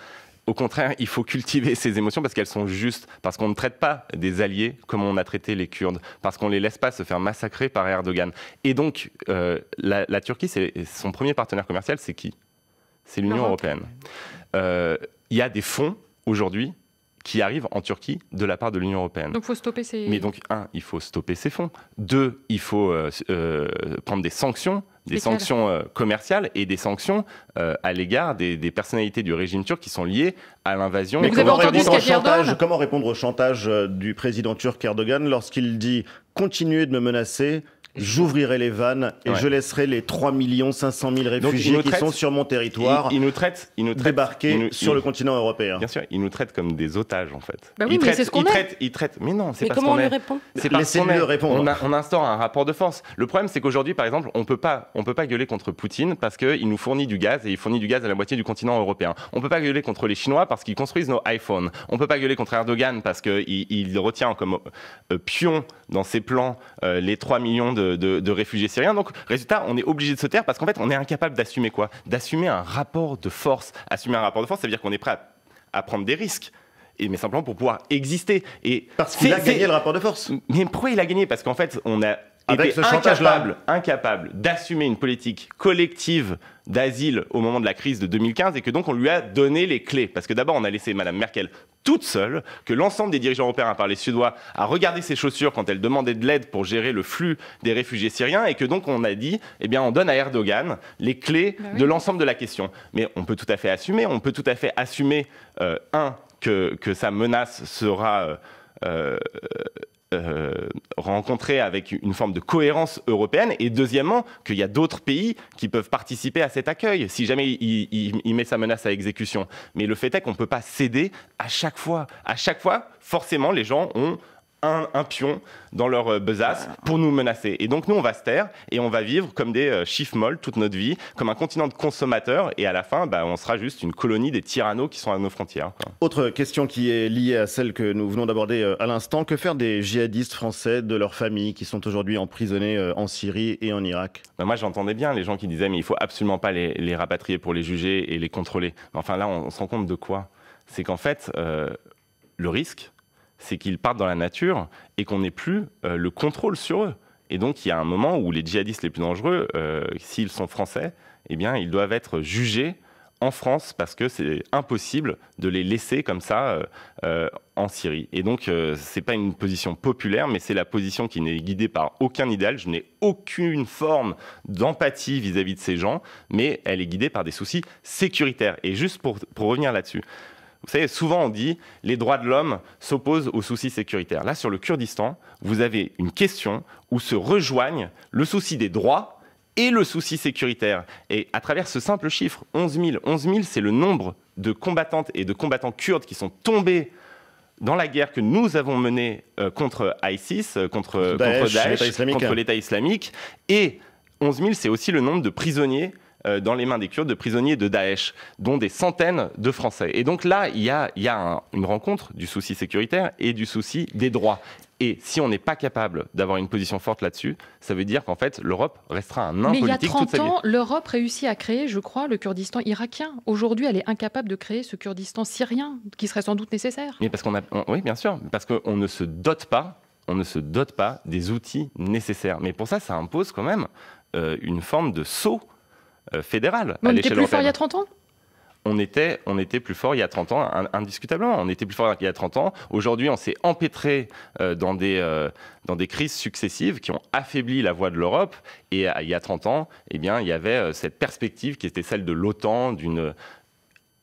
au contraire, il faut cultiver ces émotions parce qu'elles sont justes, parce qu'on ne traite pas des alliés comme on a traité les Kurdes, parce qu'on ne les laisse pas se faire massacrer par Erdogan. Et donc, la, la Turquie, c'est son premier partenaire commercial, c'est qui c'est l'Union européenne. Euh, il y a des fonds aujourd'hui qui arrivent en Turquie de la part de l'Union européenne. Donc, faut stopper ces. Mais donc, un, il faut stopper ces fonds. Deux, il faut euh, euh, prendre des sanctions, des sanctions commerciales et des sanctions à l'égard des, personnalités du régime turc qui sont liées à l'invasion. Mais comment, répondre chantage, comment répondre au chantage du président turc Erdogan lorsqu'il dit continuez de me menacer J'ouvrirai les vannes et je laisserai les 3 500 000 réfugiés qui sont sur mon territoire nous nous débarquer sur le continent européen. Bien sûr, ils nous traitent comme des otages en fait. Bah oui, ils, mais traitent, ils, traitent, mais non, c'est pas comment ce on, on lui répond C'est On, on, instaure un rapport de force. Le problème, c'est qu'aujourd'hui, par exemple, on peut pas, on peut pas gueuler contre Poutine parce qu'il nous fournit du gaz et il fournit du gaz à la moitié du continent européen. On peut pas gueuler contre les Chinois parce qu'ils construisent nos iPhones. On peut pas gueuler contre Erdogan parce qu'il il retient comme euh, pion dans ses plans euh, les 3 millions de de, réfugiés syriens. Donc, résultat, on est obligé de se taire parce qu'en fait, on est incapable d'assumer quoi D'assumer un rapport de force. Assumer un rapport de force, ça veut dire qu'on est prêt à, prendre des risques mais simplement pour pouvoir exister. Et Parce qu'il a gagné le rapport de force. Mais pourquoi il a gagné Parce qu'en fait, on a avec ce incapable, incapable d'assumer une politique collective d'asile au moment de la crise de 2015 et que donc on lui a donné les clés. Parce que d'abord, on a laissé Mme Merkel toute seule, que l'ensemble des dirigeants européens, par les Suédois, a regardé ses chaussures quand elle demandait de l'aide pour gérer le flux des réfugiés syriens et que donc on a dit, eh bien, on donne à Erdogan les clés bah de l'ensemble de la question. Mais on peut tout à fait assumer, on peut tout à fait assumer, euh, un, que, que sa menace sera... Euh, euh, euh, rencontrer avec une forme de cohérence européenne et deuxièmement qu'il y a d'autres pays qui peuvent participer à cet accueil si jamais il, il met sa menace à exécution. Mais le fait est qu'on ne peut pas céder à chaque fois. À chaque fois, forcément, les gens ont un, pion dans leur euh, besace pour nous menacer. Et donc nous, on va se taire et on va vivre comme des euh, chiffres molles toute notre vie, comme un continent de consommateurs. Et à la fin, bah, on sera juste une colonie des tyrannos qui sont à nos frontières. Autre question qui est liée à celle que nous venons d'aborder euh, à l'instant, que faire des djihadistes français, de leurs familles qui sont aujourd'hui emprisonnés en Syrie et en Irak Ben Moi, j'entendais bien les gens qui disaient mais il faut absolument pas les, rapatrier pour les juger et les contrôler. Mais enfin là, on, se rend compte de quoi C'est qu'en fait, le risque, c'est qu'ils partent dans la nature et qu'on n'ait plus euh, le contrôle sur eux. Et donc, il y a un moment où les djihadistes les plus dangereux, euh, s'ils sont français, eh bien, ils doivent être jugés en France parce que c'est impossible de les laisser comme ça euh, en Syrie. Et donc, c'est pas une position populaire, mais c'est la position qui n'est guidée par aucun idéal. Je n'ai aucune forme d'empathie vis-à-vis de ces gens, mais elle est guidée par des soucis sécuritaires. Et juste pour, pour revenir là-dessus, vous savez, souvent on dit les droits de l'homme s'opposent aux soucis sécuritaires. Là, sur le Kurdistan, vous avez une question où se rejoignent le souci des droits et le souci sécuritaire. Et à travers ce simple chiffre, 11 000, 11 000, c'est le nombre de combattantes et de combattants kurdes qui sont tombés dans la guerre que nous avons menée euh, contre ISIS, euh, contre, Daesh, contre l'État islamique. Et 11 000, c'est aussi le nombre de prisonniers euh, dans les mains des Kurdes de prisonniers de Daesh, dont des centaines de Français. Et donc là, il y a, une rencontre du souci sécuritaire et du souci des droits. Et si on n'est pas capable d'avoir une position forte là-dessus, ça veut dire qu'en fait, l'Europe restera un nain Mais politique. il y a 30 ans, l'Europe réussit à créer, je crois, le Kurdistan irakien. Aujourd'hui, elle est incapable de créer ce Kurdistan syrien, qui serait sans doute nécessaire. Mais parce a, oui, bien sûr, parce qu'on ne se dote pas, on ne se dote pas des outils nécessaires. Mais pour ça, ça impose quand même euh, une forme de saut euh, fédérale. on était plus fort il y a 30 ans on était, on était plus fort il y a 30 ans, indiscutablement. On était plus fort il y a 30 ans. Aujourd'hui, on s'est empêtré euh, dans, des, euh, dans des crises successives qui ont affaibli la voix de l'Europe. Et il y a 30 ans, eh bien, il y avait cette perspective qui était celle de l'OTAN, d'une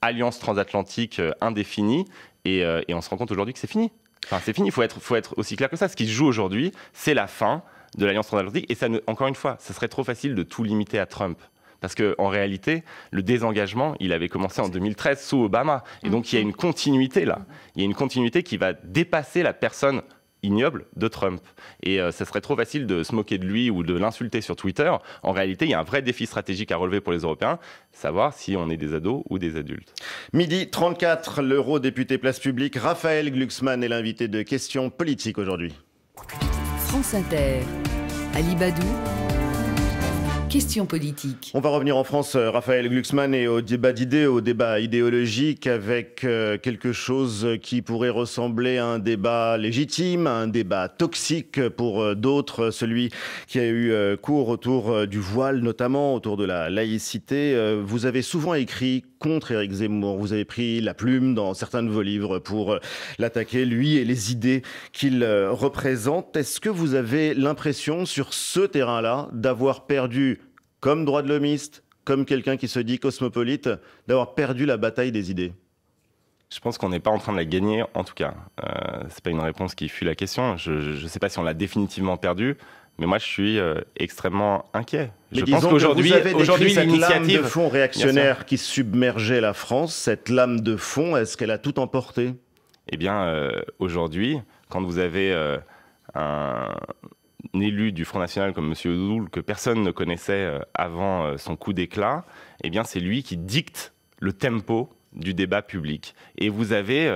alliance transatlantique indéfinie. Et, on se rend compte aujourd'hui que c'est fini. Enfin, c'est fini, il faut être, faut être aussi clair que ça. Ce qui se joue aujourd'hui, c'est la fin de l'alliance transatlantique. Et ça, encore une fois, ce serait trop facile de tout limiter à Trump. Parce qu'en réalité, le désengagement, il avait commencé en 2013 sous Obama. Et donc, il y a une mhm. continuité là. Il y a une continuité qui va dépasser la personne ignoble de Trump. Et euh, ça serait trop facile de se moquer de lui ou de l'insulter sur Twitter. En réalité, il y a un vrai défi stratégique à relever pour les Européens, savoir si on est des ados ou des adultes. Midi 34, l'eurodéputé Place Publique, Raphaël Glucksmann est l'invité de Questions politiques aujourd'hui. France Inter, Ali Badou, Question politique. On va revenir en France, euh, Raphaël Glucksmann, et au débat d'idées, au débat idéologique, avec euh, quelque chose qui pourrait ressembler à un débat légitime, à un débat toxique pour euh, d'autres, celui qui a eu cours autour du voile, notamment autour de la laïcité. Vous avez souvent écrit contre Éric Zemmour. Vous avez pris la plume dans certains de vos livres pour euh, l'attaquer, lui et les idées qu'il euh, représente. Est-ce que vous avez l'impression sur ce terrain-là d'avoir perdu, comme droit de l'homiste, comme quelqu'un qui se dit cosmopolite, d'avoir perdu la bataille des idées je pense qu'on n'est pas en train de la gagner, en tout cas. Euh, c'est pas une réponse qui fuit la question. Je ne sais pas si on l'a définitivement perdue. Mais moi, je suis euh, extrêmement inquiet. Mais je pense qu'aujourd'hui, aujourd'hui, cette lame de fond réactionnaire qui submergeait la France, cette lame de fond, est-ce qu'elle a tout emporté Eh bien, euh, aujourd'hui, quand vous avez euh, un, élu du Front National comme M. Oudoul, que personne ne connaissait avant son coup d'éclat, eh bien, c'est lui qui dicte le tempo du débat public. Et vous avez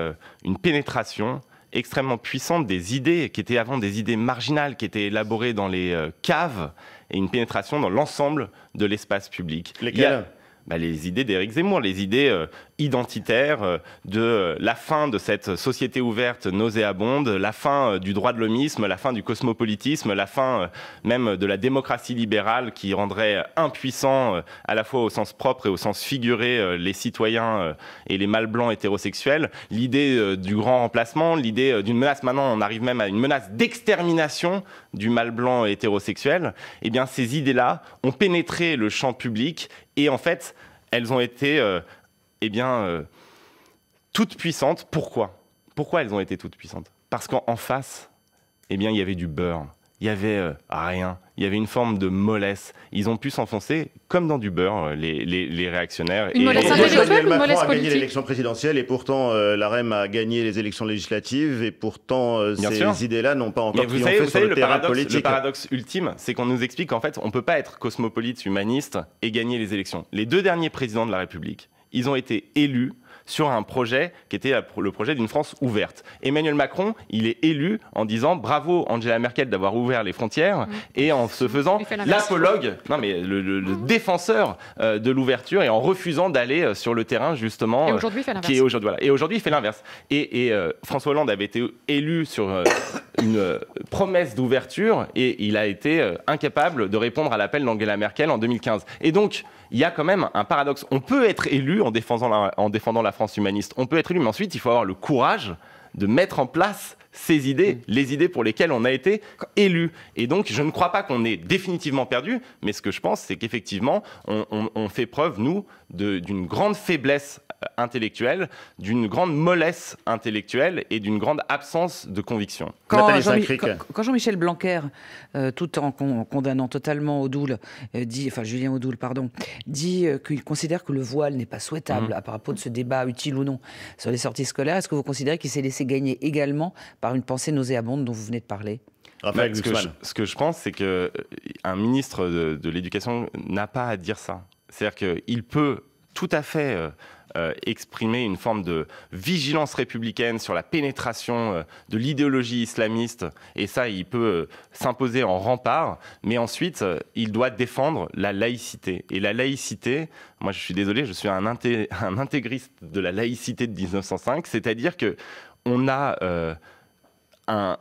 une pénétration extrêmement puissante des idées qui étaient avant des idées marginales, qui étaient élaborées dans les euh, caves, et une pénétration dans l'ensemble de l'espace public. Lesquelles bah, les idées d'Éric Zemmour, les idées euh, identitaire euh, de la fin de cette société ouverte nauséabonde, la fin euh, du droit de l'homisme, la fin du cosmopolitisme, la fin euh, même de la démocratie libérale qui rendrait impuissant à la fois au sens propre et au sens figuré les citoyens et les mâles blancs hétérosexuels, l'idée du grand remplacement, l'idée d'une menace, maintenant on arrive même à une menace d'extermination du mâle blanc hétérosexuel, eh bien ces idées-là ont pénétré le champ public et en fait elles ont été eh bien, euh, toutes puissantes. Pourquoi Pourquoi elles ont été toutes puissantes Parce qu'en face, eh bien, il y avait du beurre. Il y avait euh, rien. Il y avait une forme de mollesse. Ils ont pu s'enfoncer comme dans du beurre, euh, les, les, les réactionnaires. Une et une mollesse a gagné l'élection présidentielle et pourtant l'AREM a gagné les élections législatives et pourtant ces idées-là n'ont pas encore Mais triomphé vous le, paradoxe, Le paradoxe ultime, c'est qu'on nous explique qu'en fait, on ne peut pas être cosmopolite, humaniste et gagner les élections. Les deux derniers présidents de la République, ils ont été élus sur un projet qui était le projet d'une France ouverte. Emmanuel Macron, il est élu en disant bravo Angela Merkel d'avoir ouvert les frontières mmh. et en se faisant l'apologue, mais le, mmh. défenseur euh, de l'ouverture et en refusant d'aller euh, sur le terrain justement. Euh, et aujourd'hui, il fait l'inverse. Et aujourd'hui, il fait l'inverse. Et, François Hollande avait été élu sur une promesse d'ouverture et il a été incapable de répondre à l'appel d'Angela Merkel en 2015. Et donc, il y a quand même un paradoxe. On peut être élu en défendant la, en défendant la France humaniste, on peut être élu, mais ensuite, il faut avoir le courage de mettre en place ces idées, mm. les idées pour lesquelles on a été élu. Et donc, je ne crois pas qu'on ait définitivement perdu, mais ce que je pense, c'est qu'effectivement, on, fait preuve, nous, d'une grande faiblesse euh, Intellectuel d'une grande mollesse intellectuelle et d'une grande absence de conviction. Quand, Jean michel Blanquer, euh, tout en condamnant totalement Odoul, euh, dit, enfin Julien Odoul, pardon, dit qu'il considère que le voile n'est pas souhaitable mmh. à propos de ce débat utile ou non sur les sorties scolaires, est-ce que vous considérez qu'il s'est laissé gagner également par une pensée nauséabonde dont vous venez de parler bah, ce, que je, pense, c'est qu'un ministre de, de l'Éducation n'a pas à dire ça. C'est-à-dire qu'il peut tout à fait euh, euh, exprimer une forme de vigilance républicaine sur la pénétration euh, de l'idéologie islamiste. Et ça, il peut s'imposer en rempart. Mais ensuite, il doit défendre la laïcité. Et la laïcité, moi je suis désolé, je suis un, un intégriste de la laïcité de 1905, c'est-à-dire que on a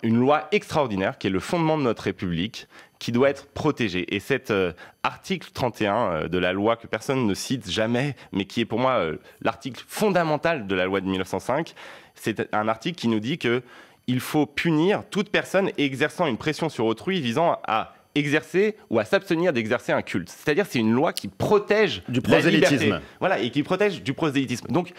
une loi extraordinaire qui est le fondement de notre République, qui doit être protégée. Et cet euh, article 31 euh, de la loi que personne ne cite jamais, mais qui est pour moi euh, l'article fondamental de la loi de 1905, c'est un article qui nous dit qu'il faut punir toute personne exerçant une pression sur autrui visant à exercer ou à s'abstenir d'exercer un culte. C'est-à-dire c'est une loi qui protège du prosélytisme. voilà, et qui protège du prosélytisme. Donc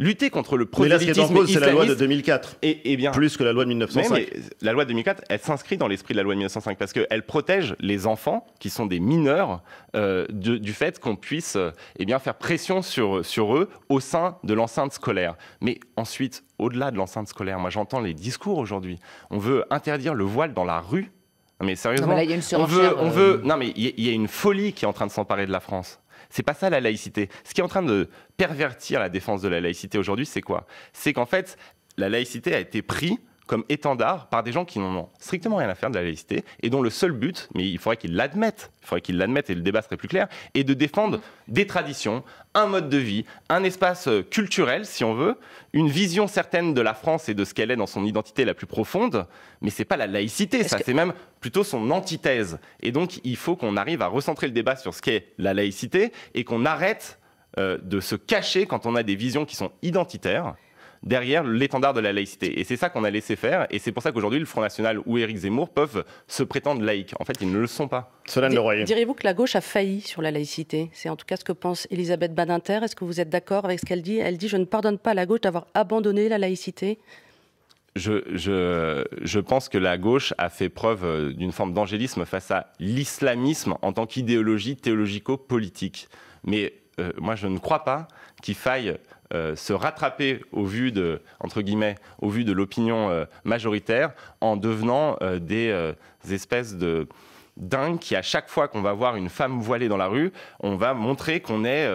Lutter contre le prosélytisme Mais là, c'est la loi de 2004. Et, eh bien, plus que la loi de 1905. Euh, la loi de 2004, elle s'inscrit dans l'esprit de la loi de 1905 parce qu'elle protège les enfants qui sont des mineurs euh, du fait qu'on puisse et euh, eh bien, faire pression sur, sur eux au sein de l'enceinte scolaire. Mais ensuite, au-delà de l'enceinte scolaire, moi j'entends les discours aujourd'hui. On veut interdire le voile dans la rue. Non mais sérieusement, on veut, on veut. Non mais il y a une folie qui est en train de s'emparer de la France. C'est pas ça la laïcité. Ce qui est en train de pervertir la défense de la laïcité aujourd'hui, c'est quoi C'est qu'en fait, la laïcité a été prise comme étendard par des gens qui n'ont strictement rien à faire de la laïcité et dont le seul but, mais il faudrait qu'ils l'admettent, il faudrait qu'ils l'admettent et le débat serait plus clair, est de défendre des traditions, un mode de vie, un espace euh, culturel, si on veut, une vision certaine de la France et de ce qu'elle est dans son identité la plus profonde, mais c'est pas la laïcité, ça, c'est même plutôt son antithèse. Et donc, il faut qu'on arrive à recentrer le débat sur ce qu'est la laïcité et qu'on arrête euh, de se cacher quand on a des visions qui sont identitaires derrière l'étendard de la laïcité. Et c'est ça qu'on a laissé faire, et c'est pour ça qu'aujourd'hui, le Front National ou Éric Zemmour peuvent se prétendre laïcs. En fait, ils ne le sont pas. Solène Diriez-vous que la gauche a failli sur la laïcité C'est en tout cas ce que pense Elisabeth Badinter. Est-ce que vous êtes d'accord avec ce qu'elle dit Elle dit Je ne pardonne pas à la gauche d'avoir abandonné la laïcité. Je, pense que la gauche a fait preuve euh, d'une forme d'angélisme face à l'islamisme en tant qu'idéologie théologico-politique. Mais euh, moi, je ne crois pas qu'il faille euh, se rattraper au vu de, entre guillemets, au vu de l'opinion euh, majoritaire en devenant euh, des espèces de dingues qui, à chaque fois qu'on va voir une femme voilée dans la rue, on va montrer qu'on est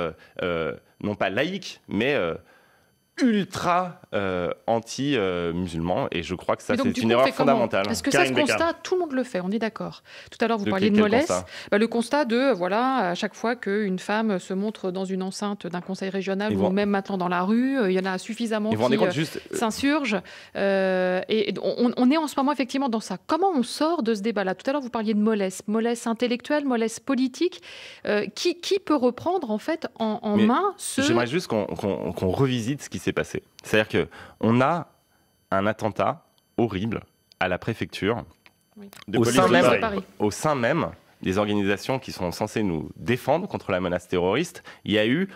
non pas laïque, mais ultra euh, anti-musulmans. Euh, et je crois que ça, c'est une erreur fondamentale. est que ça, se constat, tout le monde le fait, on est d'accord. Tout à l'heure, vous parliez de mollesse. Bah, le constat de, voilà, à chaque fois qu'une femme se montre dans une enceinte d'un conseil régional ou même maintenant dans la rue, euh, il y en a suffisamment qui s'insurgent. et on, est en ce moment effectivement dans ça. Comment on sort de ce débat-là Tout à l'heure, vous parliez de mollesse. Mollesse intellectuelle, mollesse politique. qui, qui peut reprendre, en fait, en, main ce... J'aimerais juste qu'on revisite ce qui passé. C'est-à-dire qu'on a un attentat horrible à la préfecture, de au, sein même, Paris. au sein même des organisations qui sont censées nous défendre contre la menace terroriste, il y a eu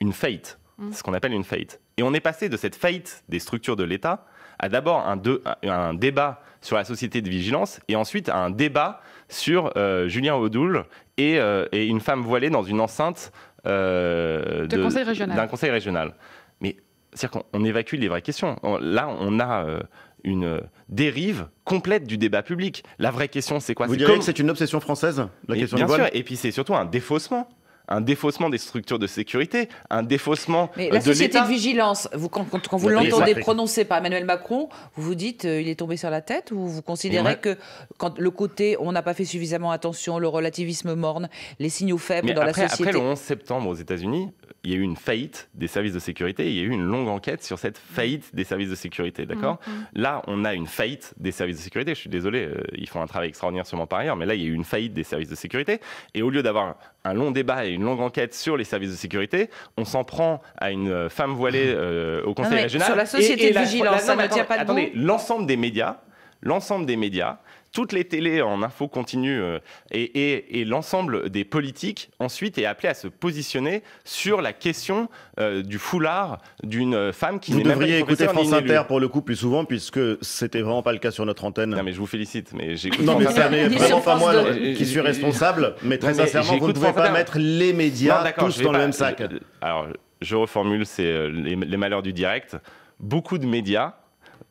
une faillite, mm. ce qu'on appelle une faillite. Et on est passé de cette faillite des structures de l'État à d'abord un, débat sur la société de vigilance et ensuite à un débat sur euh, Julien Odoul euh, et, une femme voilée dans une enceinte euh, d'un conseil régional. Mais c'est-à-dire qu'on évacue les vraies questions. là, on a euh, une euh, dérive complète du débat public. La vraie question, c'est quoi Vous que c'est une obsession française, la question Bien sûr, et puis c'est surtout un défaussement un défaussement des structures de sécurité, un défaussement Mais la société de vigilance, vous, quand, quand, vous l'entendez prononcer par Emmanuel Macron, vous vous dites euh, il est tombé sur la tête ou vous considérez que quand le côté on n'a pas fait suffisamment attention, le relativisme morne, les signaux faibles dans la société Après le 11 septembre aux États-Unis, il y a eu une faillite des services de sécurité, il y a eu une longue enquête sur cette faillite des services de sécurité, d'accord mm, mm. Là, on a une faillite des services de sécurité, je suis désolé, euh, ils font un travail extraordinaire sûrement par ailleurs, mais là, il y a eu une faillite des services de sécurité, et au lieu d'avoir un long débat et une longue enquête sur les services de sécurité. On s'en prend à une euh, femme voilée euh, au Conseil ah régional. Sur la société de vigilance, ça ne tient pas Attendez, l'ensemble des médias, l'ensemble des médias toutes les télés en info continue euh, et, l'ensemble des politiques ensuite est appelé à se positionner sur la question euh, du foulard d'une euh, femme qui n'est même pas écouter France Inter pour le coup plus souvent puisque c'était vraiment pas le cas sur notre antenne. Non mais je vous félicite mais j'écoute. Non mais c'est vraiment pas moi qui suis responsable mais très sincèrement vous ne pouvez pas mettre les médias tous dans le même sac. alors je reformule c'est les malheurs du direct. Beaucoup de médias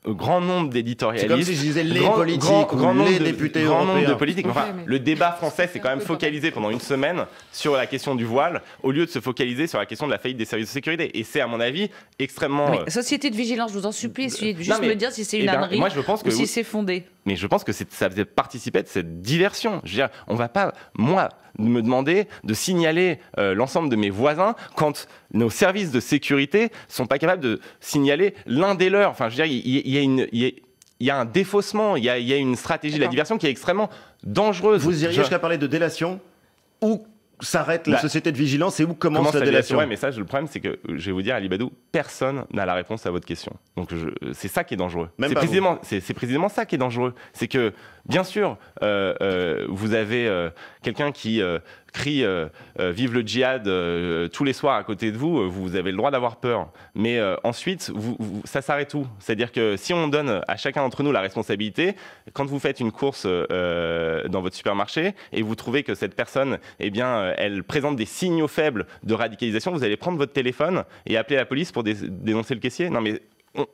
euh, grand nombre d'éditorialistes. Comme les politiques, les de, députés grand nombre de politiques. Enfin, le débat français s'est quand même focalisé pendant une semaine sur la question du voile, au lieu de se focaliser sur la question de la faillite des services de sécurité. Et c'est, à mon avis, extrêmement. Société de vigilance, je vous en supplie, euh, juste me dire si c'est eh une ben, moi, je pense que ou si c'est fondé. Mais je pense que ça faisait participer de cette diversion. Je veux dire, on va pas. Moi, me demander de signaler euh, l'ensemble de mes voisins quand nos services de sécurité sont pas capables de signaler l'un des leurs. Enfin, je veux dire, il y, a un défaussement, il y a, une stratégie de la diversion qui est extrêmement dangereuse. Vous iriez jusqu'à parler de délation Où s'arrête la, bah, société de vigilance et où commence, la, délation, mais ça, le problème, c'est que je vais vous dire, Ali personne n'a la réponse à votre question. Donc c'est ça qui est dangereux. C'est précisément, c'est précisément ça qui est dangereux. C'est que Bien sûr, euh, euh, vous avez euh, quelqu'un qui crie Vive le djihad tous les soirs à côté de vous, vous avez le droit d'avoir peur. Mais ensuite, ça s'arrête tout. C'est-à-dire que si on donne à chacun d'entre nous la responsabilité, quand vous faites une course dans votre supermarché et vous trouvez que cette personne, eh bien, elle présente des signaux faibles de radicalisation, vous allez prendre votre téléphone et appeler la police pour dénoncer le caissier. Non mais, non,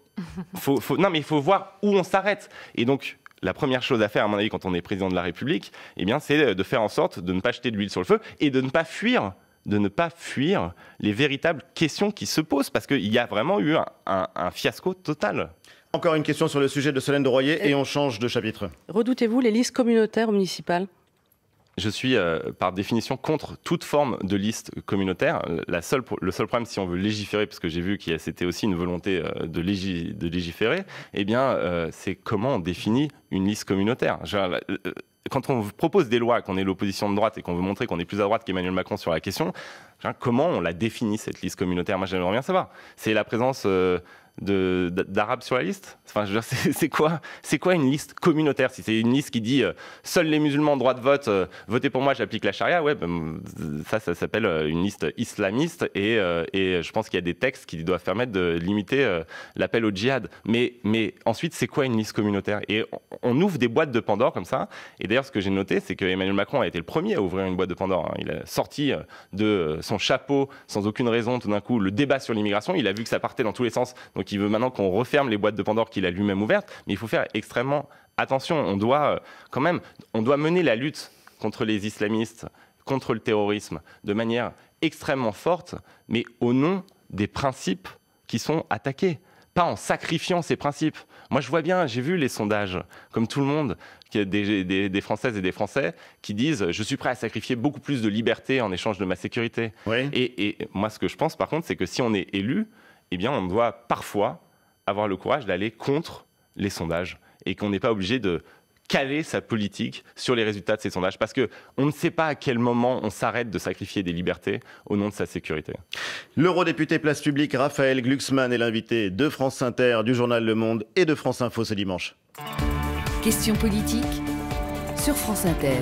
mais il faut voir où on s'arrête. Et donc, la première chose à faire, à mon avis, quand on est président de la République, eh bien, c'est de faire en sorte de ne pas jeter de l'huile sur le feu et de ne pas fuir de ne pas fuir les véritables questions qui se posent, parce qu'il y a vraiment eu un, fiasco total. Encore une question sur le sujet de Solène de Royer et, euh, on change de chapitre. Redoutez-vous les listes communautaires municipales je suis euh, par définition contre toute forme de liste communautaire. La seule, le seul problème, si on veut légiférer, parce que j'ai vu que c'était aussi une volonté euh, de, de légiférer, eh bien, euh, c'est comment on définit une liste communautaire. quand on propose des lois, qu'on est l'opposition de droite et qu'on veut montrer qu'on est plus à droite qu'Emmanuel Macron sur la question, comment on la définit cette liste communautaire Moi, j'aimerais bien savoir. C'est la présence d'arabes sur la liste Enfin, c'est quoi, c'est quoi une liste communautaire Si c'est une liste qui dit euh, seuls les musulmans ont droit de vote, euh, votez pour moi, j'applique la charia, ouais, ben, ça, ça s'appelle euh, une liste islamiste et, et je pense qu'il y a des textes qui doivent permettre de limiter l'appel au djihad. Mais, mais ensuite, c'est quoi une liste communautaire Et on, ouvre des boîtes de Pandore comme ça. Et d'ailleurs, ce que j'ai noté, c'est que Emmanuel Macron a été le premier à ouvrir une boîte de Pandore. Hein. Il a sorti de son chapeau sans aucune raison tout d'un coup le débat sur l'immigration. Il a vu que ça partait dans tous les sens. Donc qui veut maintenant qu'on referme les boîtes de Pandore qu'il a lui-même ouvertes, mais il faut faire extrêmement attention. On doit euh, quand même, on doit mener la lutte contre les islamistes, contre le terrorisme, de manière extrêmement forte, mais au nom des principes qui sont attaqués, pas en sacrifiant ces principes. Moi, je vois bien, j'ai vu les sondages, comme tout le monde, des, des, Françaises et des Français qui disent je suis prêt à sacrifier beaucoup plus de liberté en échange de ma sécurité. et, moi, ce que je pense, par contre, c'est que si on est élu, eh bien, on doit parfois avoir le courage d'aller contre les sondages et qu'on n'est pas obligé de caler sa politique sur les résultats de ces sondages parce que on ne sait pas à quel moment on s'arrête de sacrifier des libertés au nom de sa sécurité. L'eurodéputé Place Publique Raphaël Glucksmann est l'invité de France Inter, du journal Le Monde et de France Info ce dimanche. Question politique sur France Inter.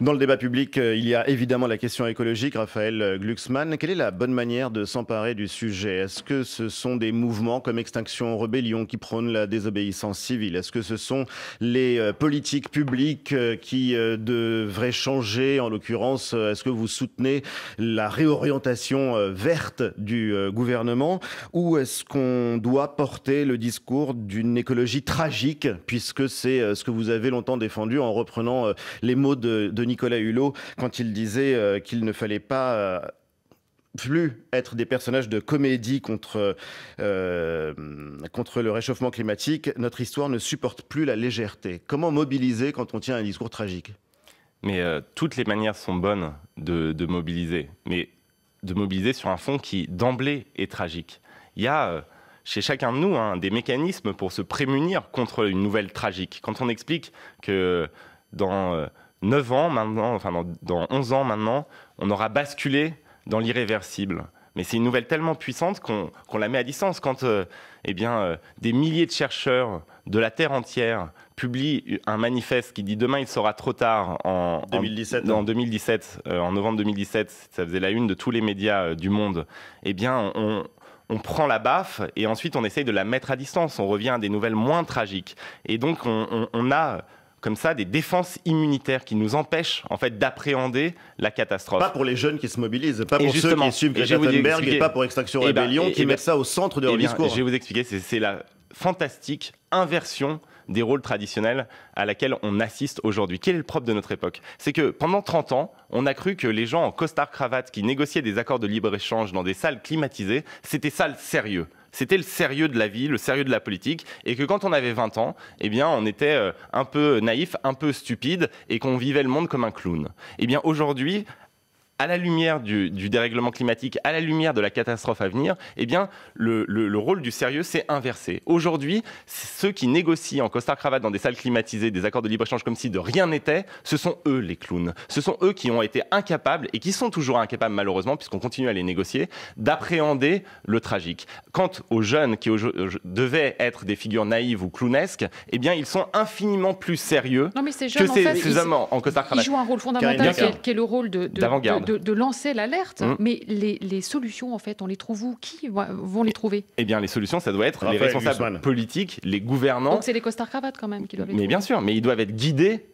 Dans le débat public, euh, il y a évidemment la question écologique. Raphaël euh, Glucksmann, quelle est la bonne manière de s'emparer du sujet Est-ce que ce sont des mouvements comme Extinction Rebellion qui prônent la désobéissance civile Est-ce que ce sont les euh, politiques publiques qui devraient changer En l'occurrence, est-ce que vous soutenez la réorientation verte du gouvernement Ou est-ce qu'on doit porter le discours d'une écologie tragique, puisque c'est ce que vous avez longtemps défendu en reprenant les mots de Nicolas Hulot quand il disait euh, qu'il ne fallait pas euh, plus être des personnages de comédie contre, euh, contre le réchauffement climatique. Notre histoire ne supporte plus la légèreté. Comment mobiliser quand on tient un discours tragique Mais toutes les manières sont bonnes de, mobiliser, mais de mobiliser sur un fond qui d'emblée est tragique. Il y a chez chacun de nous hein, des mécanismes pour se prémunir contre une nouvelle tragique. Quand on explique que dans 9 ans maintenant, enfin dans, 11 ans maintenant, on aura basculé dans l'irréversible. Mais c'est une nouvelle tellement puissante qu'on la met à distance. Quand euh, eh bien, euh, des milliers de chercheurs de la Terre entière publient un manifeste qui dit demain il sera trop tard en 2017, hein. euh, en, novembre 2017, ça faisait la une de tous les médias du monde, eh bien on, prend la baffe et ensuite on essaye de la mettre à distance. On revient à des nouvelles moins tragiques. Et donc on a comme ça des défenses immunitaires qui nous empêchent en fait d'appréhender la catastrophe. Pas pour les jeunes qui se mobilisent, pas pour ceux qui suivent Greta et pas pour Extinction eh ben, Rebellion eh, qui eh ben, mettent ça au centre de leur discours. Je vais vous expliquer, c'est la fantastique inversion des rôles traditionnels à laquelle on assiste aujourd'hui. Quel est le propre de notre époque C'est que pendant 30 ans, on a cru que les gens en costard-cravate qui négociaient des accords de libre-échange dans des salles climatisées, c'était ça le sérieux c'était le sérieux de la vie, le sérieux de la politique, et que quand on avait 20 ans, eh bien, on était euh, un peu naïf, un peu stupide, et qu'on vivait le monde comme un clown. Eh bien, aujourd'hui, à la lumière du, dérèglement climatique, à la lumière de la catastrophe à venir, eh bien, le, rôle du sérieux s'est inversé. Aujourd'hui, ceux qui négocient en costard-cravate dans des salles climatisées des accords de libre-échange comme si de rien n'était, ce sont eux les clowns. Ce sont eux qui ont été incapables, et qui sont toujours incapables malheureusement, puisqu'on continue à les négocier, d'appréhender le tragique. Quant aux jeunes qui euh, devaient être des figures naïves ou clownesques, eh bien, ils sont infiniment plus sérieux non, mais ces jeunes, que en hommes en costard-cravate. Ils jouent un rôle fondamental qui est, le rôle de, garde de, lancer l'alerte, mmh. mais les, solutions, en fait, on les trouve où Qui vont les eh, trouver Eh bien, les solutions, ça doit être les responsables politiques, les gouvernants. Donc, c'est les costards-cravates quand même qui doivent les Mais bien sûr, mais ils doivent être guidés,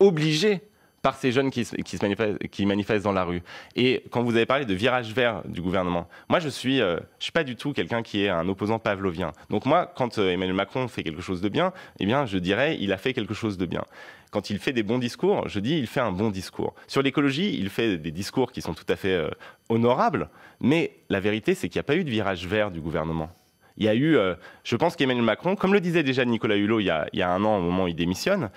obligés par ces jeunes qui, se manifestent, qui, manifestent, dans la rue. Et quand vous avez parlé de virage vert du gouvernement, moi je suis, euh, suis pas du tout quelqu'un qui est un opposant pavlovien. Donc moi, quand euh, Emmanuel Macron fait quelque chose de bien, eh bien je dirais il a fait quelque chose de bien quand il fait des bons discours, je dis il fait un bon discours. Sur l'écologie, il fait des discours qui sont tout à fait euh, honorables, mais la vérité, c'est qu'il n'y a pas eu de virage vert du gouvernement. Il y a eu, euh, je pense qu'Emmanuel Macron, comme le disait déjà Nicolas Hulot il y a, un an au moment où il démissionne,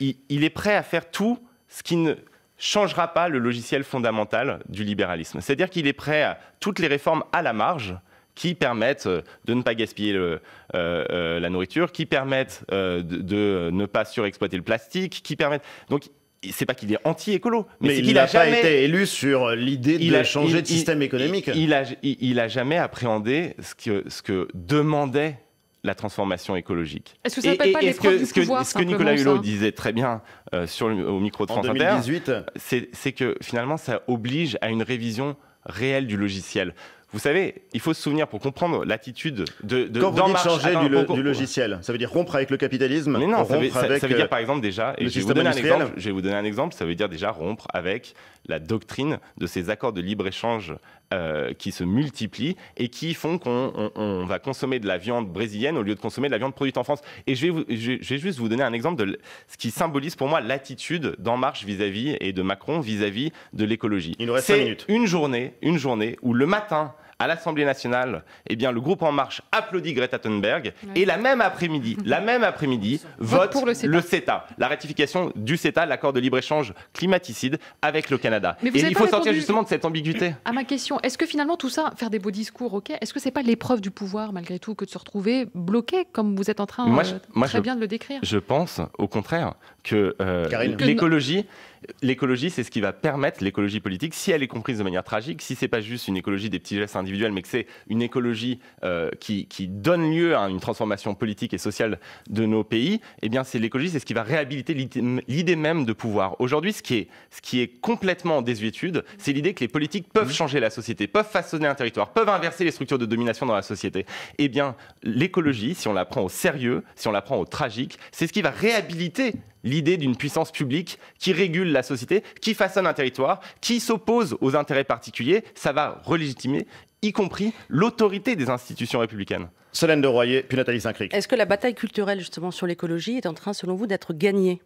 il est prêt à faire tout ce qui ne changera pas le logiciel fondamental du libéralisme. C'est-à-dire qu'il est prêt à toutes les réformes à la marge, qui permettent euh, de ne pas gaspiller euh, euh, la nourriture, qui permettent de, ne pas surexploiter le plastique, qui permettent. Donc, c'est pas qu'il est anti-écolo, mais, il n'a jamais... pas été élu sur l'idée de a, changer de système économique. Il, n'a il a, jamais appréhendé ce que, ce que demandait la transformation écologique. Est-ce que ça s'appelle pas les ce que, Nicolas Hulot disait très bien sur au micro de France en 2018. Inter, c'est que finalement ça oblige à une révision réelle du logiciel. Vous savez, il faut se souvenir pour comprendre l'attitude de, Quand vous changer ah du, logiciel, ça veut dire rompre avec le capitalisme Mais non, ça veut, dire euh, par exemple déjà, et je vais, vous donner un exemple, je vous un exemple, ça veut dire déjà rompre avec la doctrine de ces accords de libre-échange euh, qui se multiplient et qui font qu'on va consommer de la viande brésilienne au lieu de consommer de la viande produite en France. Et je vais, juste vous donner un exemple de ce qui symbolise pour moi l'attitude d'En Marche vis-à-vis et de Macron vis-à-vis de l'écologie. Il nous reste minutes. Une journée, une journée où le matin, à l'Assemblée nationale, eh bien, le groupe En Marche applaudit Greta Thunberg et la même après-midi, la même après-midi, vote, le CETA. la ratification du CETA, l'accord de libre-échange climaticide avec le Canada. Mais et il faut sortir justement de cette ambiguïté. À ma question, est-ce que finalement tout ça, faire des beaux discours, ok, est-ce que c'est pas l'épreuve du pouvoir malgré tout que de se retrouver bloqué comme vous êtes en train euh, très bien de le décrire Je pense au contraire que euh, l'écologie l'écologie, c'est ce qui va permettre l'écologie politique, si elle est comprise de manière tragique, si c'est pas juste une écologie des petits gestes individuels, mais que c'est une écologie euh, qui, donne lieu à une transformation politique et sociale de nos pays, eh bien c'est l'écologie, c'est ce qui va réhabiliter l'idée même de pouvoir. Aujourd'hui, ce qui est, ce qui est complètement en désuétude, c'est l'idée que les politiques peuvent mmh. changer la société, peuvent façonner un territoire, peuvent inverser les structures de domination dans la société. Eh bien, l'écologie, si on la prend au sérieux, si on la prend au tragique, c'est ce qui va réhabiliter l'idée d'une puissance publique qui régule la société, qui façonne un territoire, qui s'oppose aux intérêts particuliers, ça va relégitimer y compris l'autorité des institutions républicaines. Solène de Royer, puis Nathalie Saint-Cric. Est-ce que la bataille culturelle justement sur l'écologie est en train, selon vous, d'être gagnée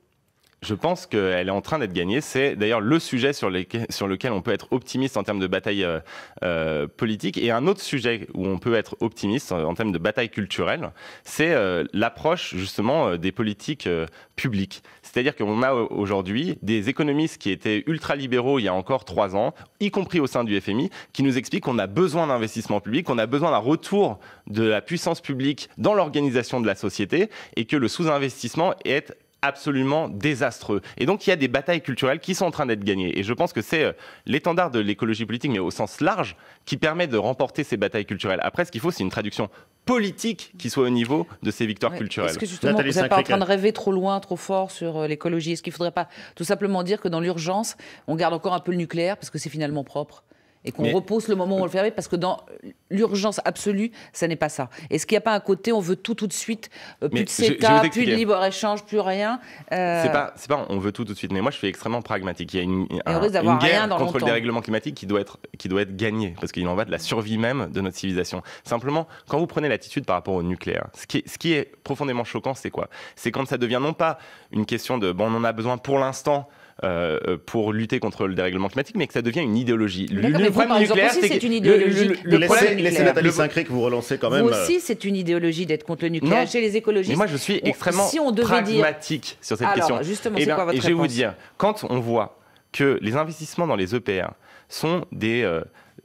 je pense qu'elle est en train d'être gagnée. C'est d'ailleurs le sujet sur, lequel on peut être optimiste en termes de bataille euh, euh, politique. Et un autre sujet où on peut être optimiste en, termes de bataille culturelle, c'est euh, l'approche justement des politiques publiques. C'est-à-dire qu'on a aujourd'hui des économistes qui étaient ultra-libéraux il y a encore trois ans, y compris au sein du FMI, qui nous expliquent qu'on a besoin d'investissement public, qu'on a besoin d'un retour de la puissance publique dans l'organisation de la société et que le sous-investissement est absolument désastreux. Et donc il y a des batailles culturelles qui sont en train d'être gagnées. Et je pense que c'est euh, l'étendard de l'écologie politique, mais au sens large, qui permet de remporter ces batailles culturelles. Après, ce qu'il faut, c'est une traduction politique qui soit au niveau de ces victoires culturelles. Est-ce que justement, vous n'êtes pas en train de rêver trop loin, trop fort sur euh, l'écologie Est-ce qu'il ne faudrait pas tout simplement dire que dans l'urgence, on garde encore un peu le nucléaire parce que c'est finalement propre et qu'on repose repousse le moment où on le ferme parce que dans l'urgence absolue, ça n'est pas ça. Est-ce qu'il n'y a pas un côté, on veut tout tout de suite, euh, plus de CETA, plus de libre-échange, plus rien euh C'est pas, pas on veut tout tout de suite, mais moi je suis extrêmement pragmatique. Il y a une, un, guerre contre le dérèglement climatique qui doit être, qui doit être gagnée, parce qu'il en va de la survie même de notre civilisation. Simplement, quand vous prenez l'attitude par rapport au nucléaire, ce qui est, ce qui est profondément choquant, c'est quoi C'est quand ça devient non pas une question de, bon, on en a besoin pour l'instant, euh, pour lutter contre le dérèglement climatique, mais que ça devient une idéologie. Le, problème nucléaire, c'est une idéologie. Le, problème, laissez Nathalie que vous relancez quand même. aussi, c'est une idéologie d'être contre le nucléaire chez les écologistes. Mais moi, je suis extrêmement pragmatique sur cette question. Justement, eh Et je vais vous dire, quand on voit que les investissements dans les EPR sont des euh,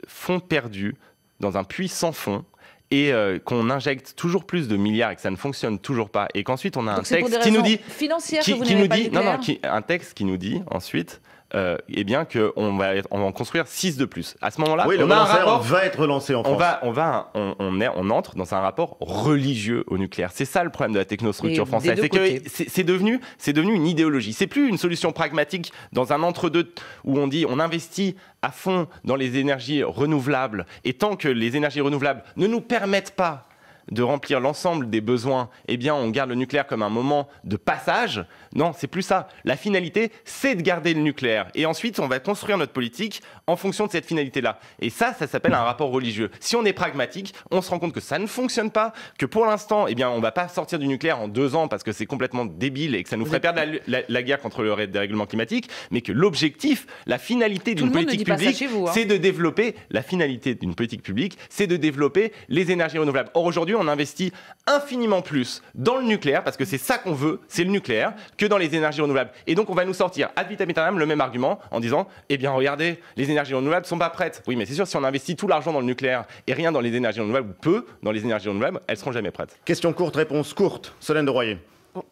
fonds perdus dans un puits sans fond et euh, qu'on injecte toujours plus de milliards et que ça ne fonctionne toujours pas, et qu'ensuite on a un texte qui nous dit financière qui, que vous qui nous pas dit non, non, qui, un texte qui nous dit ensuite euh, eh bien qu'on va, on va en construire 6 de plus. À ce moment-là, on le va être lancé en France. On, va, on, entre dans un rapport religieux au nucléaire. C'est ça le problème de la technostructure française. C'est que c'est devenu, devenu une idéologie. C'est plus une solution pragmatique dans un entre-deux où on dit on investit à fond dans les énergies renouvelables. Et tant que les énergies renouvelables ne nous permettent pas de remplir l'ensemble des besoins, eh bien, on garde le nucléaire comme un moment de passage, non, c'est plus ça. La finalité, c'est de garder le nucléaire. Et ensuite, on va construire notre politique en fonction de cette finalité-là. Et ça, ça s'appelle un rapport religieux. Si on est pragmatique, on se rend compte que ça ne fonctionne pas, que pour l'instant, eh bien, on ne va pas sortir du nucléaire en deux ans parce que c'est complètement débile et que ça nous ferait perdre la, guerre contre le dérèglement climatique, mais que l'objectif, la finalité d'une politique publique, hein. c'est de développer la finalité d'une politique publique, c'est de développer les énergies renouvelables. Or aujourd'hui, on investit infiniment plus dans le nucléaire parce que c'est ça qu'on veut, c'est le nucléaire, dans les énergies renouvelables. Et donc on va nous sortir ad vitam aeternam le même argument en disant eh bien regardez, les énergies renouvelables sont pas prêtes. Oui, mais c'est sûr si on investit tout l'argent dans le nucléaire et rien dans les énergies renouvelables ou peu dans les énergies renouvelables, elles seront jamais prêtes. Question courte, réponse courte. Solène de Royer.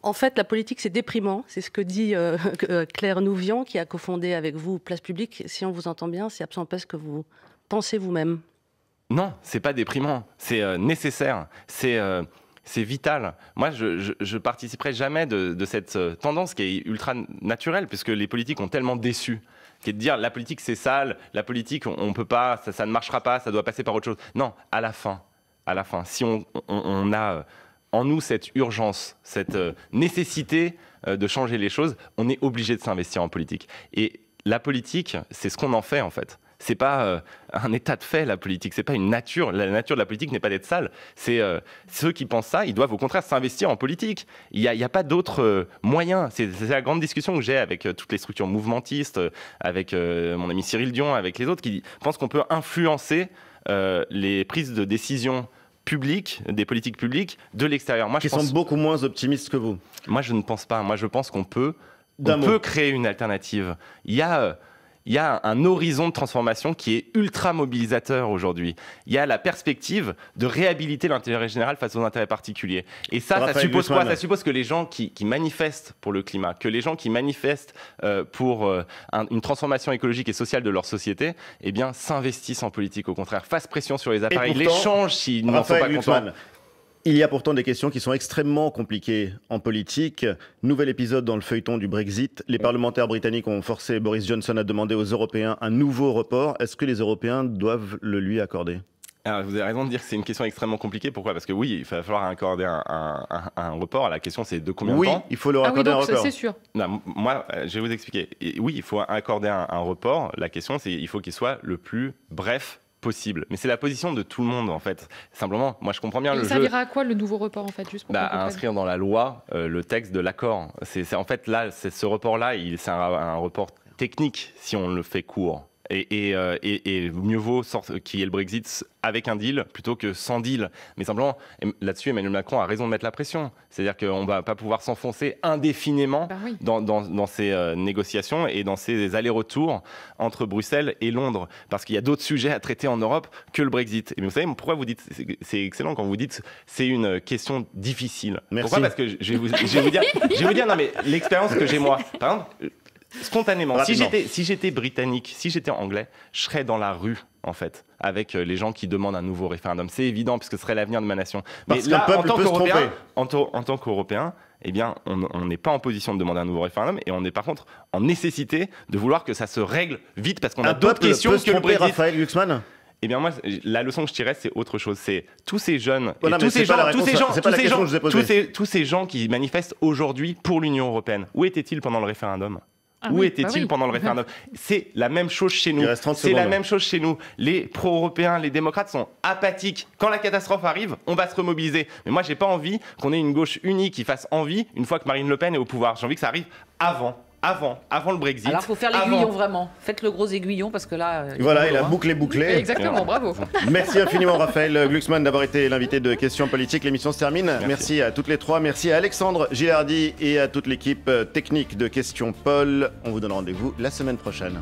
En fait, la politique, c'est déprimant. C'est ce que dit euh, euh, Claire Nouvian, qui a cofondé avec vous Place Publique. Si on vous entend bien, c'est absent pas ce que vous pensez vous-même. Non, c'est pas déprimant. C'est euh, nécessaire. C'est c'est vital. Moi, je, participerai jamais de, cette euh, tendance qui est ultra naturelle, puisque les politiques ont tellement déçu qui est de dire la politique c'est sale, la politique on, ne peut pas, ça, ne marchera pas, ça doit passer par autre chose. Non, à la fin, à la fin, si on a euh, en nous cette urgence, cette euh, nécessité de changer les choses, on est obligé de s'investir en politique. Et la politique, c'est ce qu'on en fait en fait. C'est pas euh, un état de fait la politique, c'est pas une nature. La nature de la politique n'est pas d'être sale. C'est euh, ceux qui pensent ça, ils doivent au contraire s'investir en politique. Il n'y a, pas d'autre euh, moyen. C'est la grande discussion que j'ai avec toutes les structures mouvementistes, avec mon ami Cyril Dion, avec les autres qui pensent qu'on peut influencer les prises de décision publiques, des politiques publiques de l'extérieur. Moi, qui je sont beaucoup moins optimistes que vous. Moi, je ne pense pas. Moi, je pense qu'on peut, on peut créer une alternative. Il y a il y a un horizon de transformation qui est ultra mobilisateur aujourd'hui. Il y a la perspective de réhabiliter l'intérêt général face aux intérêts particuliers. Et ça, ça suppose quoi Ça suppose que les gens qui, manifestent pour le climat, que les gens qui manifestent euh, pour euh, une transformation écologique et sociale de leur société, eh bien, s'investissent en politique au contraire, fassent pression sur les appareils, changent s'ils n'en sont pas contents. Il y a pourtant des questions qui sont extrêmement compliquées en politique. Nouvel épisode dans le feuilleton du Brexit. Les parlementaires britanniques ont forcé Boris Johnson à demander aux Européens un nouveau report. Est-ce que les Européens doivent le lui accorder alors, vous avez raison de dire que c'est une question extrêmement compliquée. Pourquoi Parce que oui, il va falloir accorder un, report. La question, c'est de combien de temps il faut le ah accorder C'est sûr. moi, euh, je vais vous expliquer. Et oui, il faut accorder un, report. La question, c'est il faut qu'il soit le plus bref possible. Mais c'est la position de tout le monde, en fait. Simplement, moi, je comprends bien le jeu. Ça servira à quoi le nouveau report, en fait, juste bah, À inscrire dans la loi euh, le texte de l'accord. C'est en fait là, c'est ce report-là, c'est un, un report technique si on le fait court. Euh, et, mieux vaut euh, qu'il y ait le Brexit avec un deal plutôt que sans deal. Mais simplement, là-dessus, Emmanuel Macron a raison de mettre la pression. C'est-à-dire qu'on ne va pas pouvoir s'enfoncer indéfiniment ben dans, ces euh, négociations et dans ces allers-retours entre Bruxelles et Londres. Parce qu'il y a d'autres sujets à traiter en Europe que le Brexit. Et vous savez, pourquoi vous dites, c'est excellent quand vous dites c'est une question difficile. Pourquoi Parce que je vais vous, dire, dire non, mais l'expérience que j'ai moi. Par exemple, Spontanément. Si j'étais, si britannique, si j'étais anglais, je serais dans la rue, en fait, avec euh, les gens qui demandent un nouveau référendum. C'est évident, puisque ce serait l'avenir de ma nation. Mais que peuple en tant tromper. en, en, tant qu'Européen, eh bien, on n'est pas en position de demander un nouveau référendum et on est par contre en nécessité de vouloir que ça se règle vite parce qu'on a d'autres questions peut se que le Brexit. Raphaël Luxman eh bien moi, la leçon que je tirais, c'est autre chose. C'est tous ces jeunes, voilà oh tous ces gens, tous ces gens, tous ces gens qui manifestent aujourd'hui pour l'Union européenne. Où étaient-ils pendant le référendum ah Où était-il bah pendant le référendum C'est la même chose chez nous. C'est la même chose chez nous. Les pro-européens, les démocrates sont apathiques. Quand la catastrophe arrive, on va se remobiliser. Mais moi, j'ai pas envie qu'on ait une gauche unie qui fasse envie une fois que Marine Le Pen est au pouvoir. J'ai envie que ça arrive avant avant, avant le Brexit. Alors, il faut faire l'aiguillon vraiment. Faites le gros aiguillon parce que là. Voilà, il a hein. bouclé, bouclé. Exactement, bravo. Merci infiniment, Raphaël Glucksmann, d'avoir été l'invité de Questions Politiques. L'émission se termine. Merci. à toutes les trois. Merci à Alexandre Gilardi et à toute l'équipe euh, technique de Questions Paul. On vous donne rendez-vous la semaine prochaine.